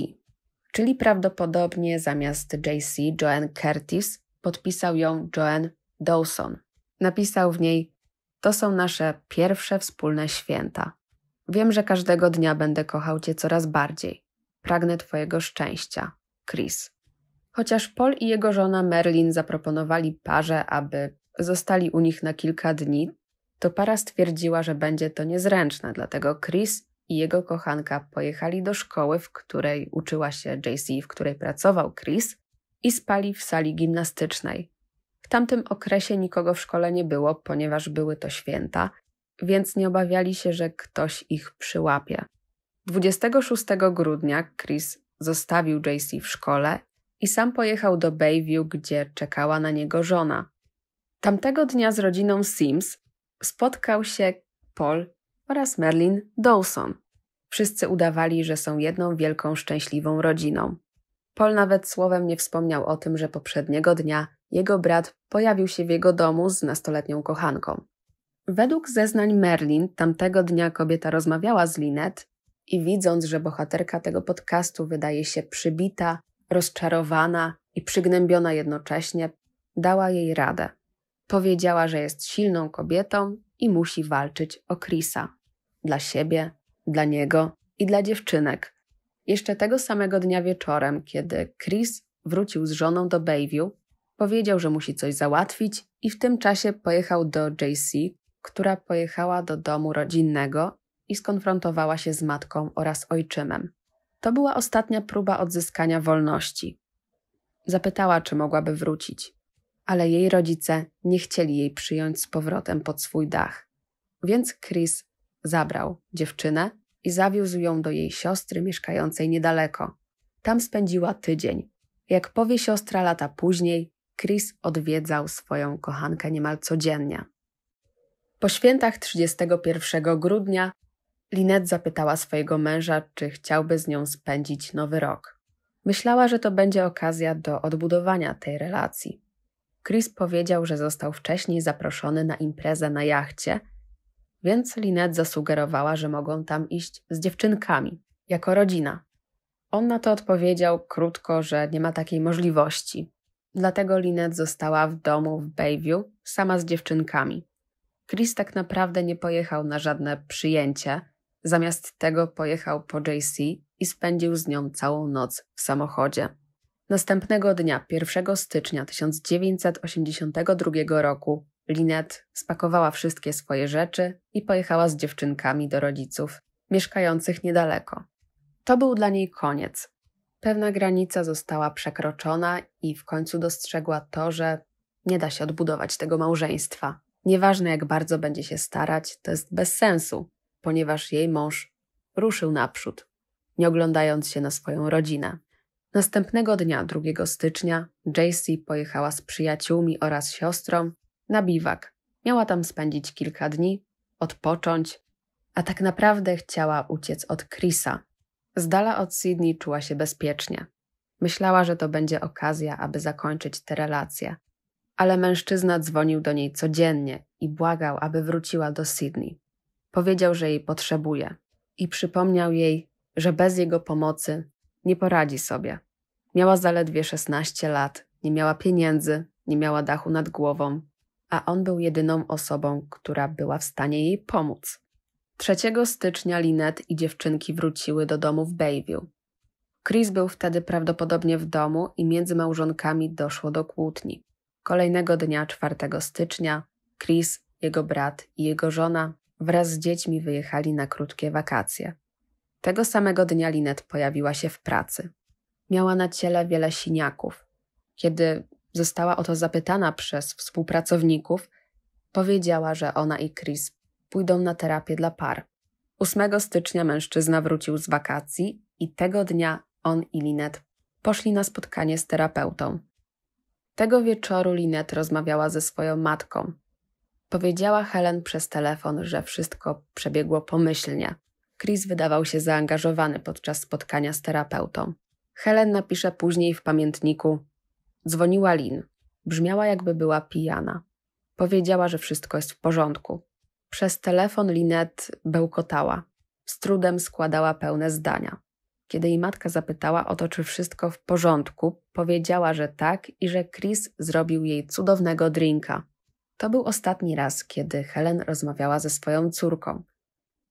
S1: czyli prawdopodobnie zamiast JC Joanne Curtis podpisał ją Joanne Dawson. Napisał w niej: To są nasze pierwsze wspólne święta. Wiem, że każdego dnia będę kochał Cię coraz bardziej. Pragnę Twojego szczęścia. Chris. Chociaż Paul i jego żona Merlin zaproponowali parze, aby zostali u nich na kilka dni, to para stwierdziła, że będzie to niezręczne, dlatego Chris i jego kochanka pojechali do szkoły, w której uczyła się JC, w której pracował Chris, i spali w sali gimnastycznej. W tamtym okresie nikogo w szkole nie było, ponieważ były to święta, więc nie obawiali się, że ktoś ich przyłapie. 26 grudnia Chris zostawił JC w szkole i sam pojechał do Bayview, gdzie czekała na niego żona. Tamtego dnia z rodziną Sims spotkał się Paul oraz Merlin Dawson. Wszyscy udawali, że są jedną wielką, szczęśliwą rodziną. Paul nawet słowem nie wspomniał o tym, że poprzedniego dnia jego brat pojawił się w jego domu z nastoletnią kochanką. Według zeznań Merlin, tamtego dnia kobieta rozmawiała z Linet i widząc, że bohaterka tego podcastu wydaje się przybita, rozczarowana i przygnębiona jednocześnie, dała jej radę. Powiedziała, że jest silną kobietą i musi walczyć o Krisa. Dla siebie, dla niego i dla dziewczynek. Jeszcze tego samego dnia wieczorem, kiedy Chris wrócił z żoną do Bayview, powiedział, że musi coś załatwić i w tym czasie pojechał do JC, która pojechała do domu rodzinnego i skonfrontowała się z matką oraz ojczymem. To była ostatnia próba odzyskania wolności. Zapytała, czy mogłaby wrócić, ale jej rodzice nie chcieli jej przyjąć z powrotem pod swój dach. Więc Chris zabrał dziewczynę i zawiózł ją do jej siostry mieszkającej niedaleko. Tam spędziła tydzień. Jak powie siostra lata później, Chris odwiedzał swoją kochankę niemal codziennie. Po świętach 31 grudnia Linet zapytała swojego męża, czy chciałby z nią spędzić nowy rok. Myślała, że to będzie okazja do odbudowania tej relacji. Chris powiedział, że został wcześniej zaproszony na imprezę na jachcie, więc Linet zasugerowała, że mogą tam iść z dziewczynkami, jako rodzina. On na to odpowiedział krótko, że nie ma takiej możliwości. Dlatego Linet została w domu w Bayview sama z dziewczynkami. Chris tak naprawdę nie pojechał na żadne przyjęcie – Zamiast tego pojechał po JC i spędził z nią całą noc w samochodzie. Następnego dnia, 1 stycznia 1982 roku, Lynette spakowała wszystkie swoje rzeczy i pojechała z dziewczynkami do rodziców, mieszkających niedaleko. To był dla niej koniec. Pewna granica została przekroczona i w końcu dostrzegła to, że nie da się odbudować tego małżeństwa. Nieważne jak bardzo będzie się starać, to jest bez sensu ponieważ jej mąż ruszył naprzód, nie oglądając się na swoją rodzinę. Następnego dnia, 2 stycznia, JC pojechała z przyjaciółmi oraz siostrą na biwak. Miała tam spędzić kilka dni, odpocząć, a tak naprawdę chciała uciec od Chrisa. Z dala od Sydney czuła się bezpiecznie. Myślała, że to będzie okazja, aby zakończyć te relacje. Ale mężczyzna dzwonił do niej codziennie i błagał, aby wróciła do Sydney. Powiedział, że jej potrzebuje i przypomniał jej, że bez jego pomocy nie poradzi sobie. Miała zaledwie 16 lat, nie miała pieniędzy, nie miała dachu nad głową, a on był jedyną osobą, która była w stanie jej pomóc. 3 stycznia Linet i dziewczynki wróciły do domu w Bayview. Chris był wtedy prawdopodobnie w domu i między małżonkami doszło do kłótni. Kolejnego dnia, 4 stycznia, Chris, jego brat i jego żona wraz z dziećmi wyjechali na krótkie wakacje. Tego samego dnia Linet pojawiła się w pracy. Miała na ciele wiele siniaków. Kiedy została o to zapytana przez współpracowników, powiedziała, że ona i Chris pójdą na terapię dla par. 8 stycznia mężczyzna wrócił z wakacji i tego dnia on i Linet poszli na spotkanie z terapeutą. Tego wieczoru Linet rozmawiała ze swoją matką, Powiedziała Helen przez telefon, że wszystko przebiegło pomyślnie. Chris wydawał się zaangażowany podczas spotkania z terapeutą. Helen napisze później w pamiętniku: Dzwoniła Lin. Brzmiała, jakby była pijana. Powiedziała, że wszystko jest w porządku. Przez telefon Linet bełkotała. Z trudem składała pełne zdania. Kiedy jej matka zapytała o to, czy wszystko w porządku, powiedziała, że tak i że Chris zrobił jej cudownego drinka. To był ostatni raz, kiedy Helen rozmawiała ze swoją córką.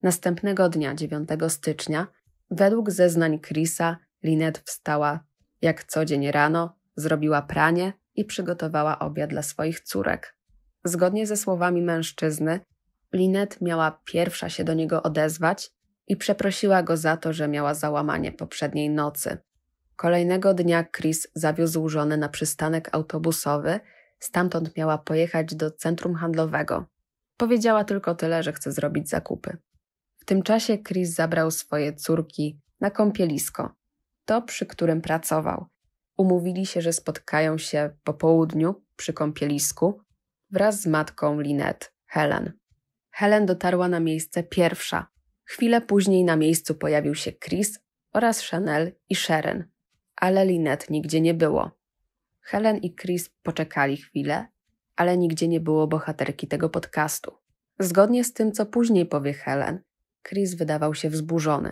S1: Następnego dnia, 9 stycznia, według zeznań Chrisa, Linet wstała jak co dzień rano, zrobiła pranie i przygotowała obiad dla swoich córek. Zgodnie ze słowami mężczyzny, Linet miała pierwsza się do niego odezwać i przeprosiła go za to, że miała załamanie poprzedniej nocy. Kolejnego dnia Chris zawiózł żonę na przystanek autobusowy Stamtąd miała pojechać do centrum handlowego. Powiedziała tylko tyle, że chce zrobić zakupy. W tym czasie Chris zabrał swoje córki na kąpielisko, to przy którym pracował. Umówili się, że spotkają się po południu przy kąpielisku wraz z matką Linet, Helen. Helen dotarła na miejsce pierwsza. Chwilę później na miejscu pojawił się Chris oraz Chanel i Sharon, ale Linet nigdzie nie było. Helen i Chris poczekali chwilę, ale nigdzie nie było bohaterki tego podcastu. Zgodnie z tym, co później powie Helen, Chris wydawał się wzburzony.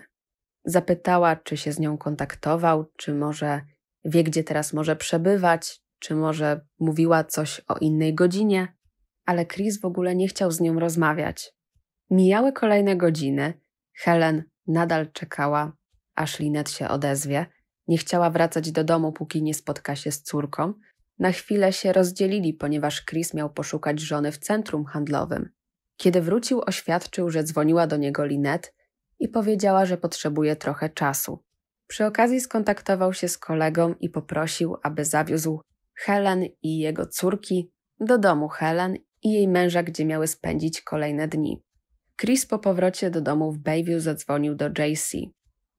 S1: Zapytała, czy się z nią kontaktował, czy może wie, gdzie teraz może przebywać, czy może mówiła coś o innej godzinie, ale Chris w ogóle nie chciał z nią rozmawiać. Mijały kolejne godziny, Helen nadal czekała, aż Linet się odezwie – nie chciała wracać do domu, póki nie spotka się z córką. Na chwilę się rozdzielili, ponieważ Chris miał poszukać żony w centrum handlowym. Kiedy wrócił, oświadczył, że dzwoniła do niego Linet i powiedziała, że potrzebuje trochę czasu. Przy okazji skontaktował się z kolegą i poprosił, aby zawiózł Helen i jego córki do domu Helen i jej męża, gdzie miały spędzić kolejne dni. Chris po powrocie do domu w Bayview zadzwonił do JC.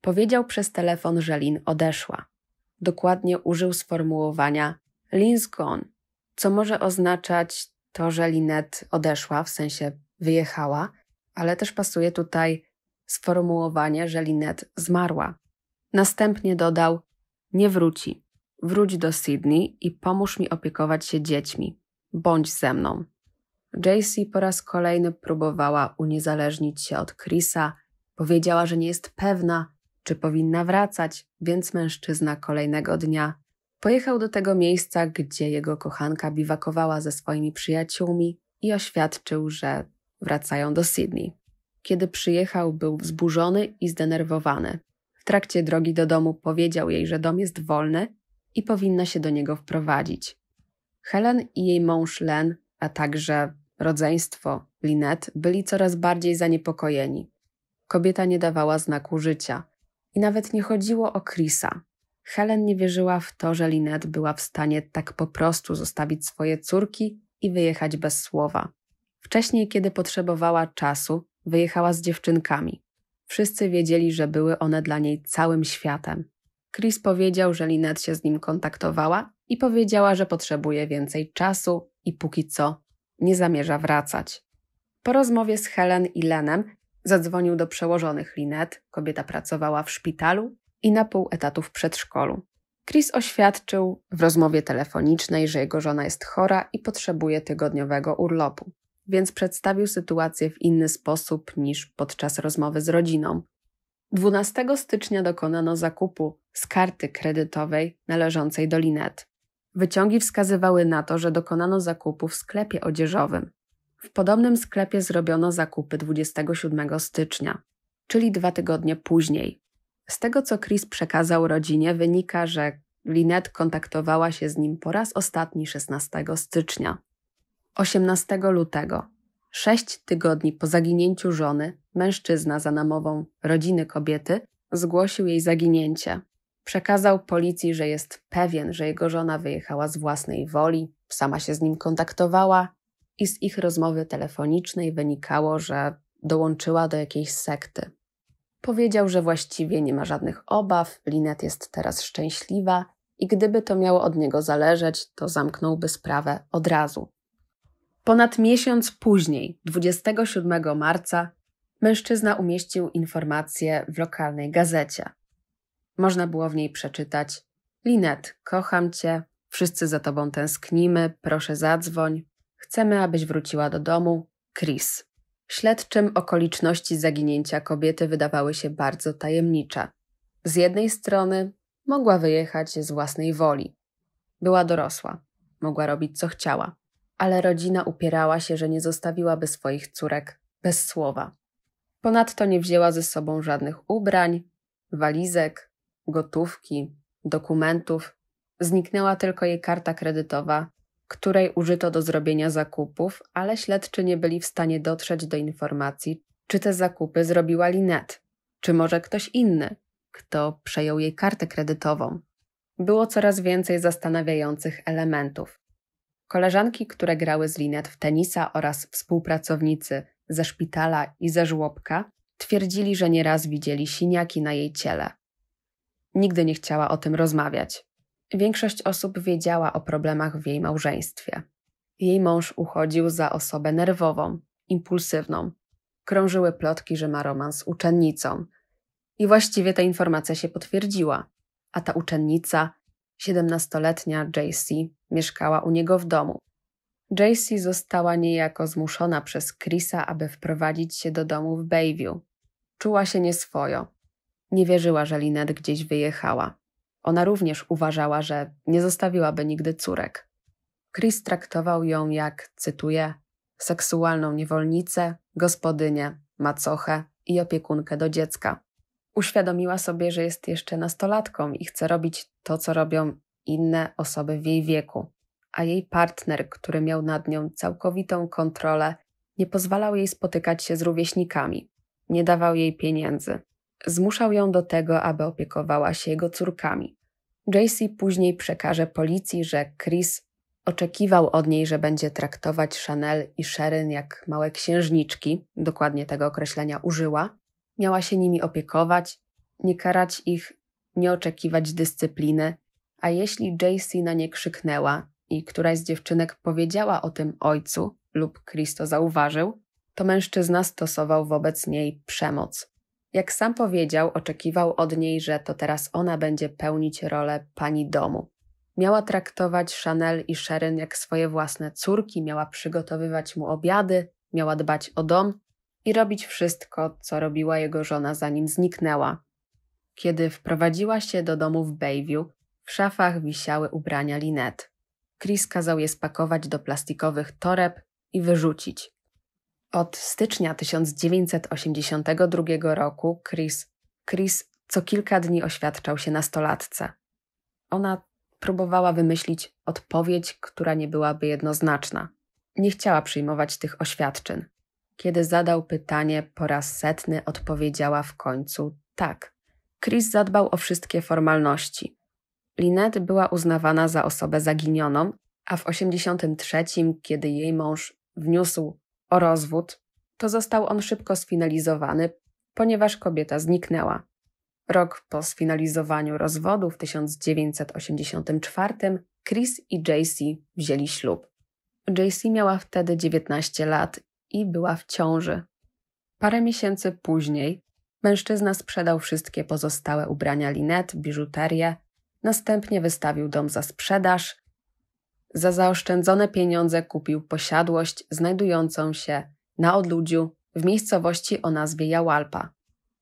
S1: Powiedział przez telefon, że Lin odeszła. Dokładnie użył sformułowania Lin's gone, co może oznaczać to, że Linet odeszła, w sensie wyjechała, ale też pasuje tutaj sformułowanie, że Linet zmarła. Następnie dodał: Nie wróci. Wróć do Sydney i pomóż mi opiekować się dziećmi. Bądź ze mną. JC po raz kolejny próbowała uniezależnić się od Chrisa. Powiedziała, że nie jest pewna, czy powinna wracać, więc mężczyzna kolejnego dnia pojechał do tego miejsca, gdzie jego kochanka biwakowała ze swoimi przyjaciółmi i oświadczył, że wracają do Sydney. Kiedy przyjechał, był wzburzony i zdenerwowany. W trakcie drogi do domu powiedział jej, że dom jest wolny i powinna się do niego wprowadzić. Helen i jej mąż Len, a także rodzeństwo Linet byli coraz bardziej zaniepokojeni. Kobieta nie dawała znaku życia. I nawet nie chodziło o Chrisa. Helen nie wierzyła w to, że Linet była w stanie tak po prostu zostawić swoje córki i wyjechać bez słowa. Wcześniej, kiedy potrzebowała czasu, wyjechała z dziewczynkami. Wszyscy wiedzieli, że były one dla niej całym światem. Chris powiedział, że Linet się z nim kontaktowała i powiedziała, że potrzebuje więcej czasu i póki co nie zamierza wracać. Po rozmowie z Helen i Lenem Zadzwonił do przełożonych Linet, kobieta pracowała w szpitalu i na pół etatu w przedszkolu. Chris oświadczył w rozmowie telefonicznej, że jego żona jest chora i potrzebuje tygodniowego urlopu, więc przedstawił sytuację w inny sposób niż podczas rozmowy z rodziną. 12 stycznia dokonano zakupu z karty kredytowej należącej do Linet. Wyciągi wskazywały na to, że dokonano zakupu w sklepie odzieżowym. W podobnym sklepie zrobiono zakupy 27 stycznia, czyli dwa tygodnie później. Z tego, co Chris przekazał rodzinie, wynika, że Linet kontaktowała się z nim po raz ostatni 16 stycznia. 18 lutego, sześć tygodni po zaginięciu żony, mężczyzna za namową rodziny kobiety zgłosił jej zaginięcie. Przekazał policji, że jest pewien, że jego żona wyjechała z własnej woli, sama się z nim kontaktowała i z ich rozmowy telefonicznej wynikało, że dołączyła do jakiejś sekty. Powiedział, że właściwie nie ma żadnych obaw, Linet jest teraz szczęśliwa i gdyby to miało od niego zależeć, to zamknąłby sprawę od razu. Ponad miesiąc później, 27 marca, mężczyzna umieścił informację w lokalnej gazecie. Można było w niej przeczytać: Linet, kocham cię, wszyscy za tobą tęsknimy, proszę zadzwoń, Chcemy, abyś wróciła do domu. Chris. Śledczym okoliczności zaginięcia kobiety wydawały się bardzo tajemnicze. Z jednej strony mogła wyjechać z własnej woli. Była dorosła, mogła robić co chciała, ale rodzina upierała się, że nie zostawiłaby swoich córek bez słowa. Ponadto nie wzięła ze sobą żadnych ubrań, walizek, gotówki, dokumentów. Zniknęła tylko jej karta kredytowa której użyto do zrobienia zakupów, ale śledczy nie byli w stanie dotrzeć do informacji, czy te zakupy zrobiła Linet, czy może ktoś inny, kto przejął jej kartę kredytową. Było coraz więcej zastanawiających elementów. Koleżanki, które grały z Linet w tenisa oraz współpracownicy ze szpitala i ze żłobka, twierdzili, że nieraz widzieli siniaki na jej ciele. Nigdy nie chciała o tym rozmawiać. Większość osób wiedziała o problemach w jej małżeństwie. Jej mąż uchodził za osobę nerwową, impulsywną. Krążyły plotki, że ma romans z uczennicą. I właściwie ta informacja się potwierdziła. A ta uczennica, 17-letnia JC, mieszkała u niego w domu. JC została niejako zmuszona przez Chrisa, aby wprowadzić się do domu w Bayview. Czuła się nieswojo. Nie wierzyła, że Linet gdzieś wyjechała. Ona również uważała, że nie zostawiłaby nigdy córek. Chris traktował ją jak, cytuję, seksualną niewolnicę, gospodynię, macochę i opiekunkę do dziecka. Uświadomiła sobie, że jest jeszcze nastolatką i chce robić to, co robią inne osoby w jej wieku, a jej partner, który miał nad nią całkowitą kontrolę, nie pozwalał jej spotykać się z rówieśnikami, nie dawał jej pieniędzy, zmuszał ją do tego, aby opiekowała się jego córkami. JC później przekaże policji, że Chris oczekiwał od niej, że będzie traktować Chanel i Sharon jak małe księżniczki, dokładnie tego określenia użyła. Miała się nimi opiekować, nie karać ich, nie oczekiwać dyscypliny, a jeśli JC na nie krzyknęła i któraś z dziewczynek powiedziała o tym ojcu lub Chris to zauważył, to mężczyzna stosował wobec niej przemoc. Jak sam powiedział, oczekiwał od niej, że to teraz ona będzie pełnić rolę pani domu. Miała traktować Chanel i Sherin jak swoje własne córki, miała przygotowywać mu obiady, miała dbać o dom i robić wszystko, co robiła jego żona, zanim zniknęła. Kiedy wprowadziła się do domu w Bayview, w szafach wisiały ubrania Linet. Chris kazał je spakować do plastikowych toreb i wyrzucić. Od stycznia 1982 roku Chris, Chris co kilka dni oświadczał się nastolatce. Ona próbowała wymyślić odpowiedź, która nie byłaby jednoznaczna. Nie chciała przyjmować tych oświadczeń. Kiedy zadał pytanie po raz setny, odpowiedziała w końcu tak. Chris zadbał o wszystkie formalności. Linette była uznawana za osobę zaginioną, a w 83, kiedy jej mąż wniósł o rozwód, to został on szybko sfinalizowany, ponieważ kobieta zniknęła. Rok po sfinalizowaniu rozwodu w 1984 Chris i JC wzięli ślub. JC miała wtedy 19 lat i była w ciąży. Parę miesięcy później mężczyzna sprzedał wszystkie pozostałe ubrania Linet, biżuterię, następnie wystawił dom za sprzedaż za zaoszczędzone pieniądze kupił posiadłość znajdującą się na odludziu w miejscowości o nazwie Jałalpa.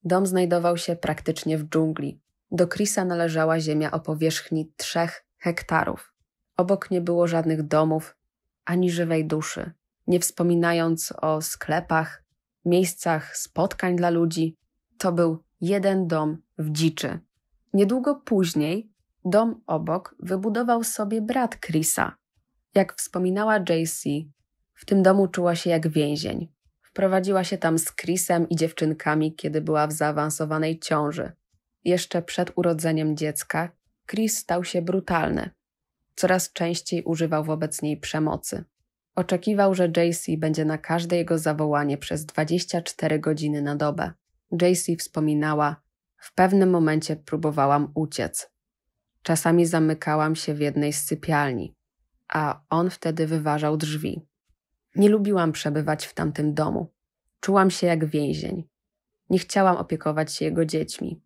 S1: Dom znajdował się praktycznie w dżungli. Do Krisa należała ziemia o powierzchni trzech hektarów. Obok nie było żadnych domów ani żywej duszy, nie wspominając o sklepach, miejscach spotkań dla ludzi. To był jeden dom w dziczy. Niedługo później dom obok wybudował sobie brat Krisa, jak wspominała JC, w tym domu czuła się jak więzień. Wprowadziła się tam z Chrisem i dziewczynkami, kiedy była w zaawansowanej ciąży. Jeszcze przed urodzeniem dziecka, Chris stał się brutalny. Coraz częściej używał wobec niej przemocy. Oczekiwał, że JC będzie na każde jego zawołanie przez 24 godziny na dobę. JC wspominała: W pewnym momencie próbowałam uciec. Czasami zamykałam się w jednej z sypialni a on wtedy wyważał drzwi. Nie lubiłam przebywać w tamtym domu. Czułam się jak więzień. Nie chciałam opiekować się jego dziećmi.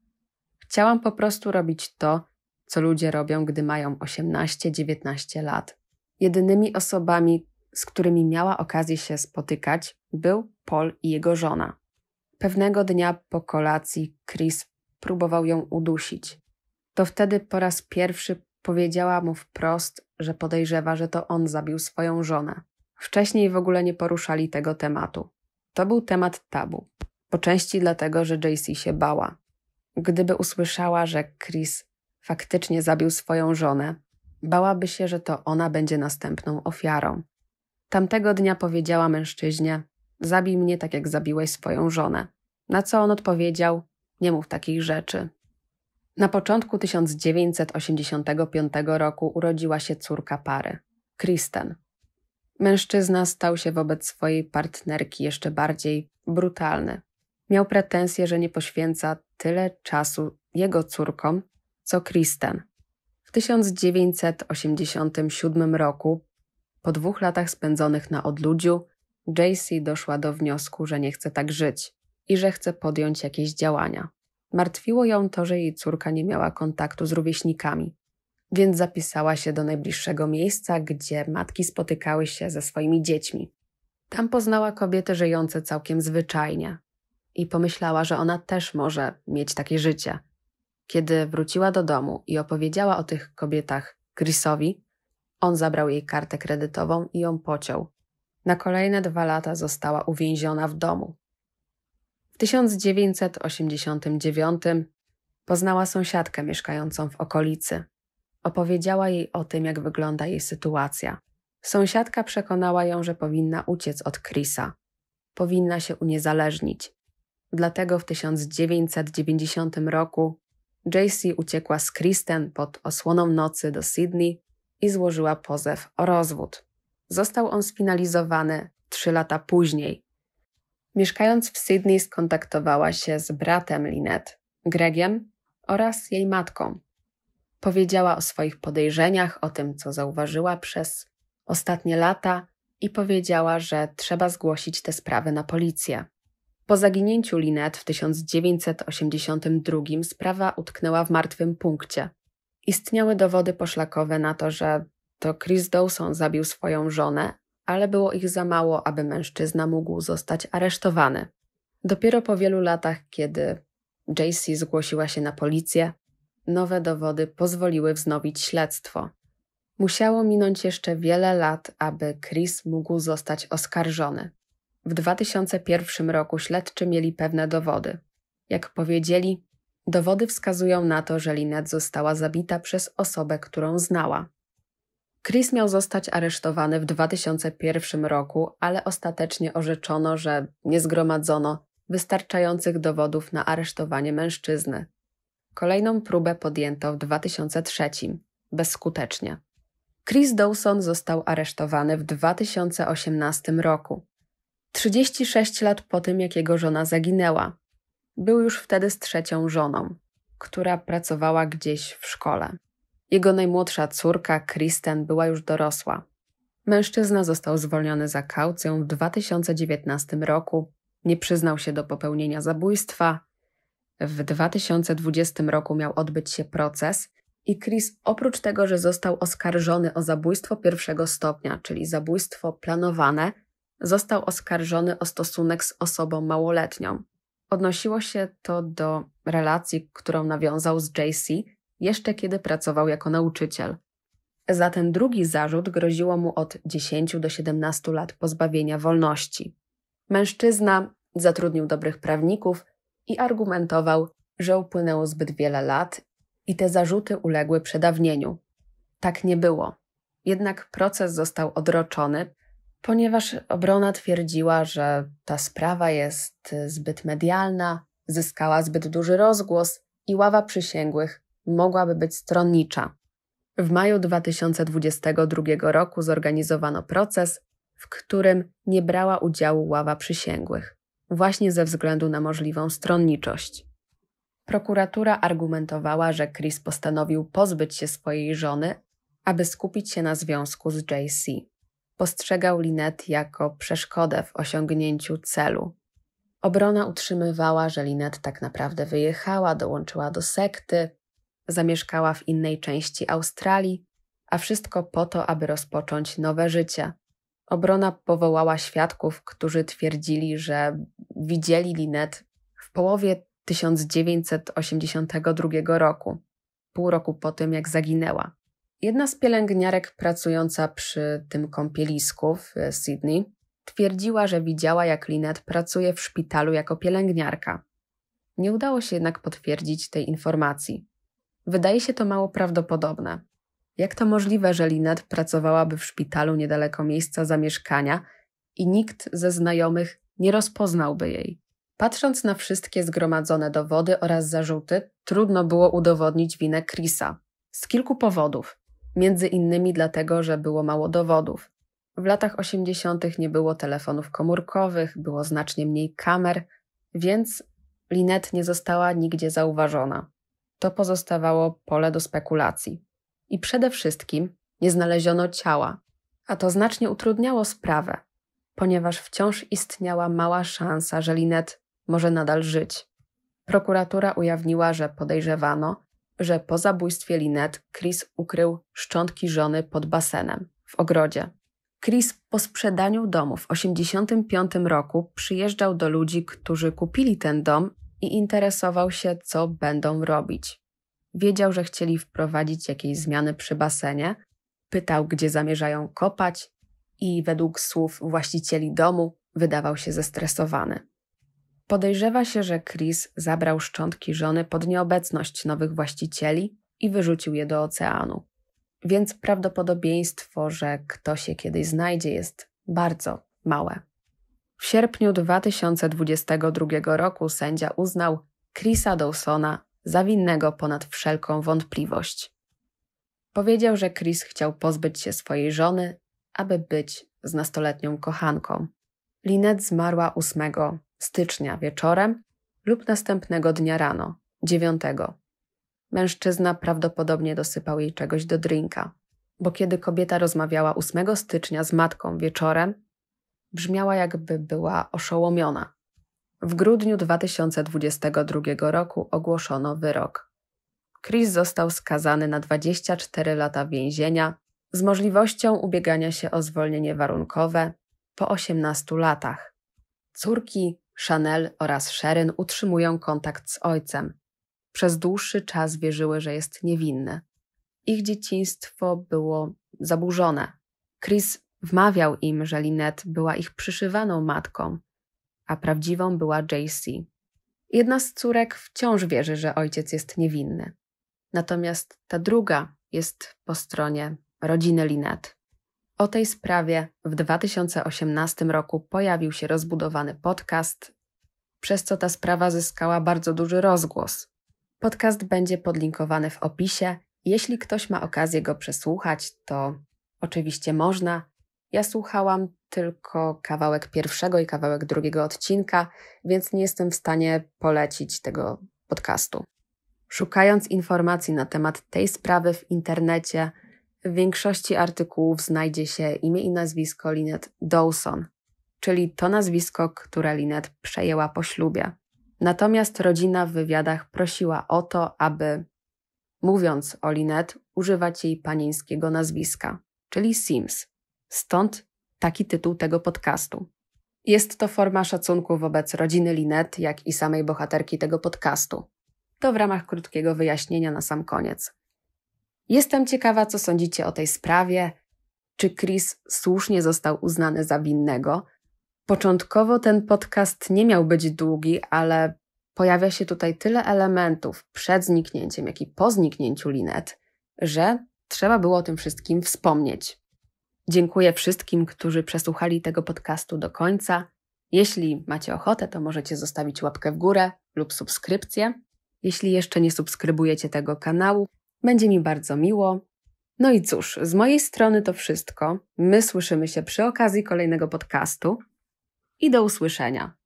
S1: Chciałam po prostu robić to, co ludzie robią, gdy mają 18-19 lat. Jedynymi osobami, z którymi miała okazję się spotykać, był Paul i jego żona. Pewnego dnia po kolacji Chris próbował ją udusić. To wtedy po raz pierwszy Powiedziała mu wprost, że podejrzewa, że to on zabił swoją żonę. Wcześniej w ogóle nie poruszali tego tematu. To był temat tabu. Po części dlatego, że JC się bała. Gdyby usłyszała, że Chris faktycznie zabił swoją żonę, bałaby się, że to ona będzie następną ofiarą. Tamtego dnia powiedziała mężczyźnie: Zabij mnie tak, jak zabiłeś swoją żonę. Na co on odpowiedział: Nie mów takich rzeczy, na początku 1985 roku urodziła się córka pary, Kristen. Mężczyzna stał się wobec swojej partnerki jeszcze bardziej brutalny. Miał pretensje, że nie poświęca tyle czasu jego córkom, co Kristen. W 1987 roku, po dwóch latach spędzonych na odludziu, Jacy doszła do wniosku, że nie chce tak żyć i że chce podjąć jakieś działania. Martwiło ją to, że jej córka nie miała kontaktu z rówieśnikami, więc zapisała się do najbliższego miejsca, gdzie matki spotykały się ze swoimi dziećmi. Tam poznała kobiety żyjące całkiem zwyczajnie i pomyślała, że ona też może mieć takie życie. Kiedy wróciła do domu i opowiedziała o tych kobietach Chrisowi, on zabrał jej kartę kredytową i ją pociął. Na kolejne dwa lata została uwięziona w domu. W 1989 poznała sąsiadkę mieszkającą w okolicy. Opowiedziała jej o tym, jak wygląda jej sytuacja. Sąsiadka przekonała ją, że powinna uciec od Chrisa. Powinna się uniezależnić. Dlatego w 1990 roku JC uciekła z Kristen pod osłoną nocy do Sydney i złożyła pozew o rozwód. Został on sfinalizowany trzy lata później, Mieszkając w Sydney, skontaktowała się z bratem Lynette, Gregiem oraz jej matką. Powiedziała o swoich podejrzeniach, o tym, co zauważyła przez ostatnie lata i powiedziała, że trzeba zgłosić te sprawy na policję. Po zaginięciu Linet w 1982 sprawa utknęła w martwym punkcie. Istniały dowody poszlakowe na to, że to Chris Dawson zabił swoją żonę, ale było ich za mało, aby mężczyzna mógł zostać aresztowany. Dopiero po wielu latach, kiedy JC zgłosiła się na policję, nowe dowody pozwoliły wznowić śledztwo. Musiało minąć jeszcze wiele lat, aby Chris mógł zostać oskarżony. W 2001 roku śledczy mieli pewne dowody. Jak powiedzieli, dowody wskazują na to, że Linet została zabita przez osobę, którą znała. Chris miał zostać aresztowany w 2001 roku, ale ostatecznie orzeczono, że nie zgromadzono wystarczających dowodów na aresztowanie mężczyzny. Kolejną próbę podjęto w 2003, bezskutecznie. Chris Dawson został aresztowany w 2018 roku, 36 lat po tym, jak jego żona zaginęła. Był już wtedy z trzecią żoną, która pracowała gdzieś w szkole. Jego najmłodsza córka, Kristen, była już dorosła. Mężczyzna został zwolniony za kaucją w 2019 roku, nie przyznał się do popełnienia zabójstwa. W 2020 roku miał odbyć się proces i Chris oprócz tego, że został oskarżony o zabójstwo pierwszego stopnia, czyli zabójstwo planowane, został oskarżony o stosunek z osobą małoletnią. Odnosiło się to do relacji, którą nawiązał z JC, jeszcze kiedy pracował jako nauczyciel. Za ten drugi zarzut groziło mu od 10 do 17 lat pozbawienia wolności. Mężczyzna zatrudnił dobrych prawników i argumentował, że upłynęło zbyt wiele lat i te zarzuty uległy przedawnieniu. Tak nie było. Jednak proces został odroczony, ponieważ obrona twierdziła, że ta sprawa jest zbyt medialna, zyskała zbyt duży rozgłos i ława przysięgłych mogłaby być stronnicza. W maju 2022 roku zorganizowano proces, w którym nie brała udziału ława przysięgłych, właśnie ze względu na możliwą stronniczość. Prokuratura argumentowała, że Chris postanowił pozbyć się swojej żony, aby skupić się na związku z JC. Postrzegał Linet jako przeszkodę w osiągnięciu celu. Obrona utrzymywała, że Linet tak naprawdę wyjechała, dołączyła do sekty, zamieszkała w innej części Australii, a wszystko po to, aby rozpocząć nowe życie. Obrona powołała świadków, którzy twierdzili, że widzieli Linet w połowie 1982 roku, pół roku po tym jak zaginęła. Jedna z pielęgniarek pracująca przy tym kąpielisku w e, Sydney twierdziła, że widziała jak Linet pracuje w szpitalu jako pielęgniarka. Nie udało się jednak potwierdzić tej informacji. Wydaje się to mało prawdopodobne. Jak to możliwe, że Linet pracowałaby w szpitalu niedaleko miejsca zamieszkania i nikt ze znajomych nie rozpoznałby jej? Patrząc na wszystkie zgromadzone dowody oraz zarzuty, trudno było udowodnić winę Krisa. Z kilku powodów. Między innymi dlatego, że było mało dowodów. W latach 80. nie było telefonów komórkowych, było znacznie mniej kamer, więc Linet nie została nigdzie zauważona to pozostawało pole do spekulacji. I przede wszystkim nie znaleziono ciała, a to znacznie utrudniało sprawę, ponieważ wciąż istniała mała szansa, że Linet może nadal żyć. Prokuratura ujawniła, że podejrzewano, że po zabójstwie Linet Chris ukrył szczątki żony pod basenem w ogrodzie. Chris po sprzedaniu domu w 1985 roku przyjeżdżał do ludzi, którzy kupili ten dom i interesował się, co będą robić. Wiedział, że chcieli wprowadzić jakieś zmiany przy basenie, pytał, gdzie zamierzają kopać i według słów właścicieli domu wydawał się zestresowany. Podejrzewa się, że Chris zabrał szczątki żony pod nieobecność nowych właścicieli i wyrzucił je do oceanu. Więc prawdopodobieństwo, że ktoś je kiedyś znajdzie, jest bardzo małe. W sierpniu 2022 roku sędzia uznał Chrisa Dawsona za winnego ponad wszelką wątpliwość. Powiedział, że Chris chciał pozbyć się swojej żony, aby być z nastoletnią kochanką. Linet zmarła 8 stycznia wieczorem lub następnego dnia rano, 9. Mężczyzna prawdopodobnie dosypał jej czegoś do drinka, bo kiedy kobieta rozmawiała 8 stycznia z matką wieczorem, brzmiała jakby była oszołomiona. W grudniu 2022 roku ogłoszono wyrok. Chris został skazany na 24 lata więzienia z możliwością ubiegania się o zwolnienie warunkowe po 18 latach. Córki Chanel oraz Sharon utrzymują kontakt z ojcem. Przez dłuższy czas wierzyły, że jest niewinny. Ich dzieciństwo było zaburzone. Chris Wmawiał im, że Linet była ich przyszywaną matką, a prawdziwą była Jacy. Jedna z córek wciąż wierzy, że ojciec jest niewinny. Natomiast ta druga jest po stronie rodziny Linet. O tej sprawie w 2018 roku pojawił się rozbudowany podcast, przez co ta sprawa zyskała bardzo duży rozgłos. Podcast będzie podlinkowany w opisie. Jeśli ktoś ma okazję go przesłuchać, to oczywiście można, ja słuchałam tylko kawałek pierwszego i kawałek drugiego odcinka, więc nie jestem w stanie polecić tego podcastu. Szukając informacji na temat tej sprawy w internecie, w większości artykułów znajdzie się imię i nazwisko Linet Dawson, czyli to nazwisko, które Linet przejęła po ślubie. Natomiast rodzina w wywiadach prosiła o to, aby, mówiąc o Linet, używać jej panieńskiego nazwiska, czyli Sims. Stąd taki tytuł tego podcastu. Jest to forma szacunku wobec rodziny Linet, jak i samej bohaterki tego podcastu. To w ramach krótkiego wyjaśnienia na sam koniec. Jestem ciekawa, co sądzicie o tej sprawie. Czy Chris słusznie został uznany za winnego? Początkowo ten podcast nie miał być długi, ale pojawia się tutaj tyle elementów przed zniknięciem, jak i po zniknięciu Linet, że trzeba było o tym wszystkim wspomnieć. Dziękuję wszystkim, którzy przesłuchali tego podcastu do końca. Jeśli macie ochotę, to możecie zostawić łapkę w górę lub subskrypcję. Jeśli jeszcze nie subskrybujecie tego kanału, będzie mi bardzo miło. No i cóż, z mojej strony to wszystko. My słyszymy się przy okazji kolejnego podcastu i do usłyszenia.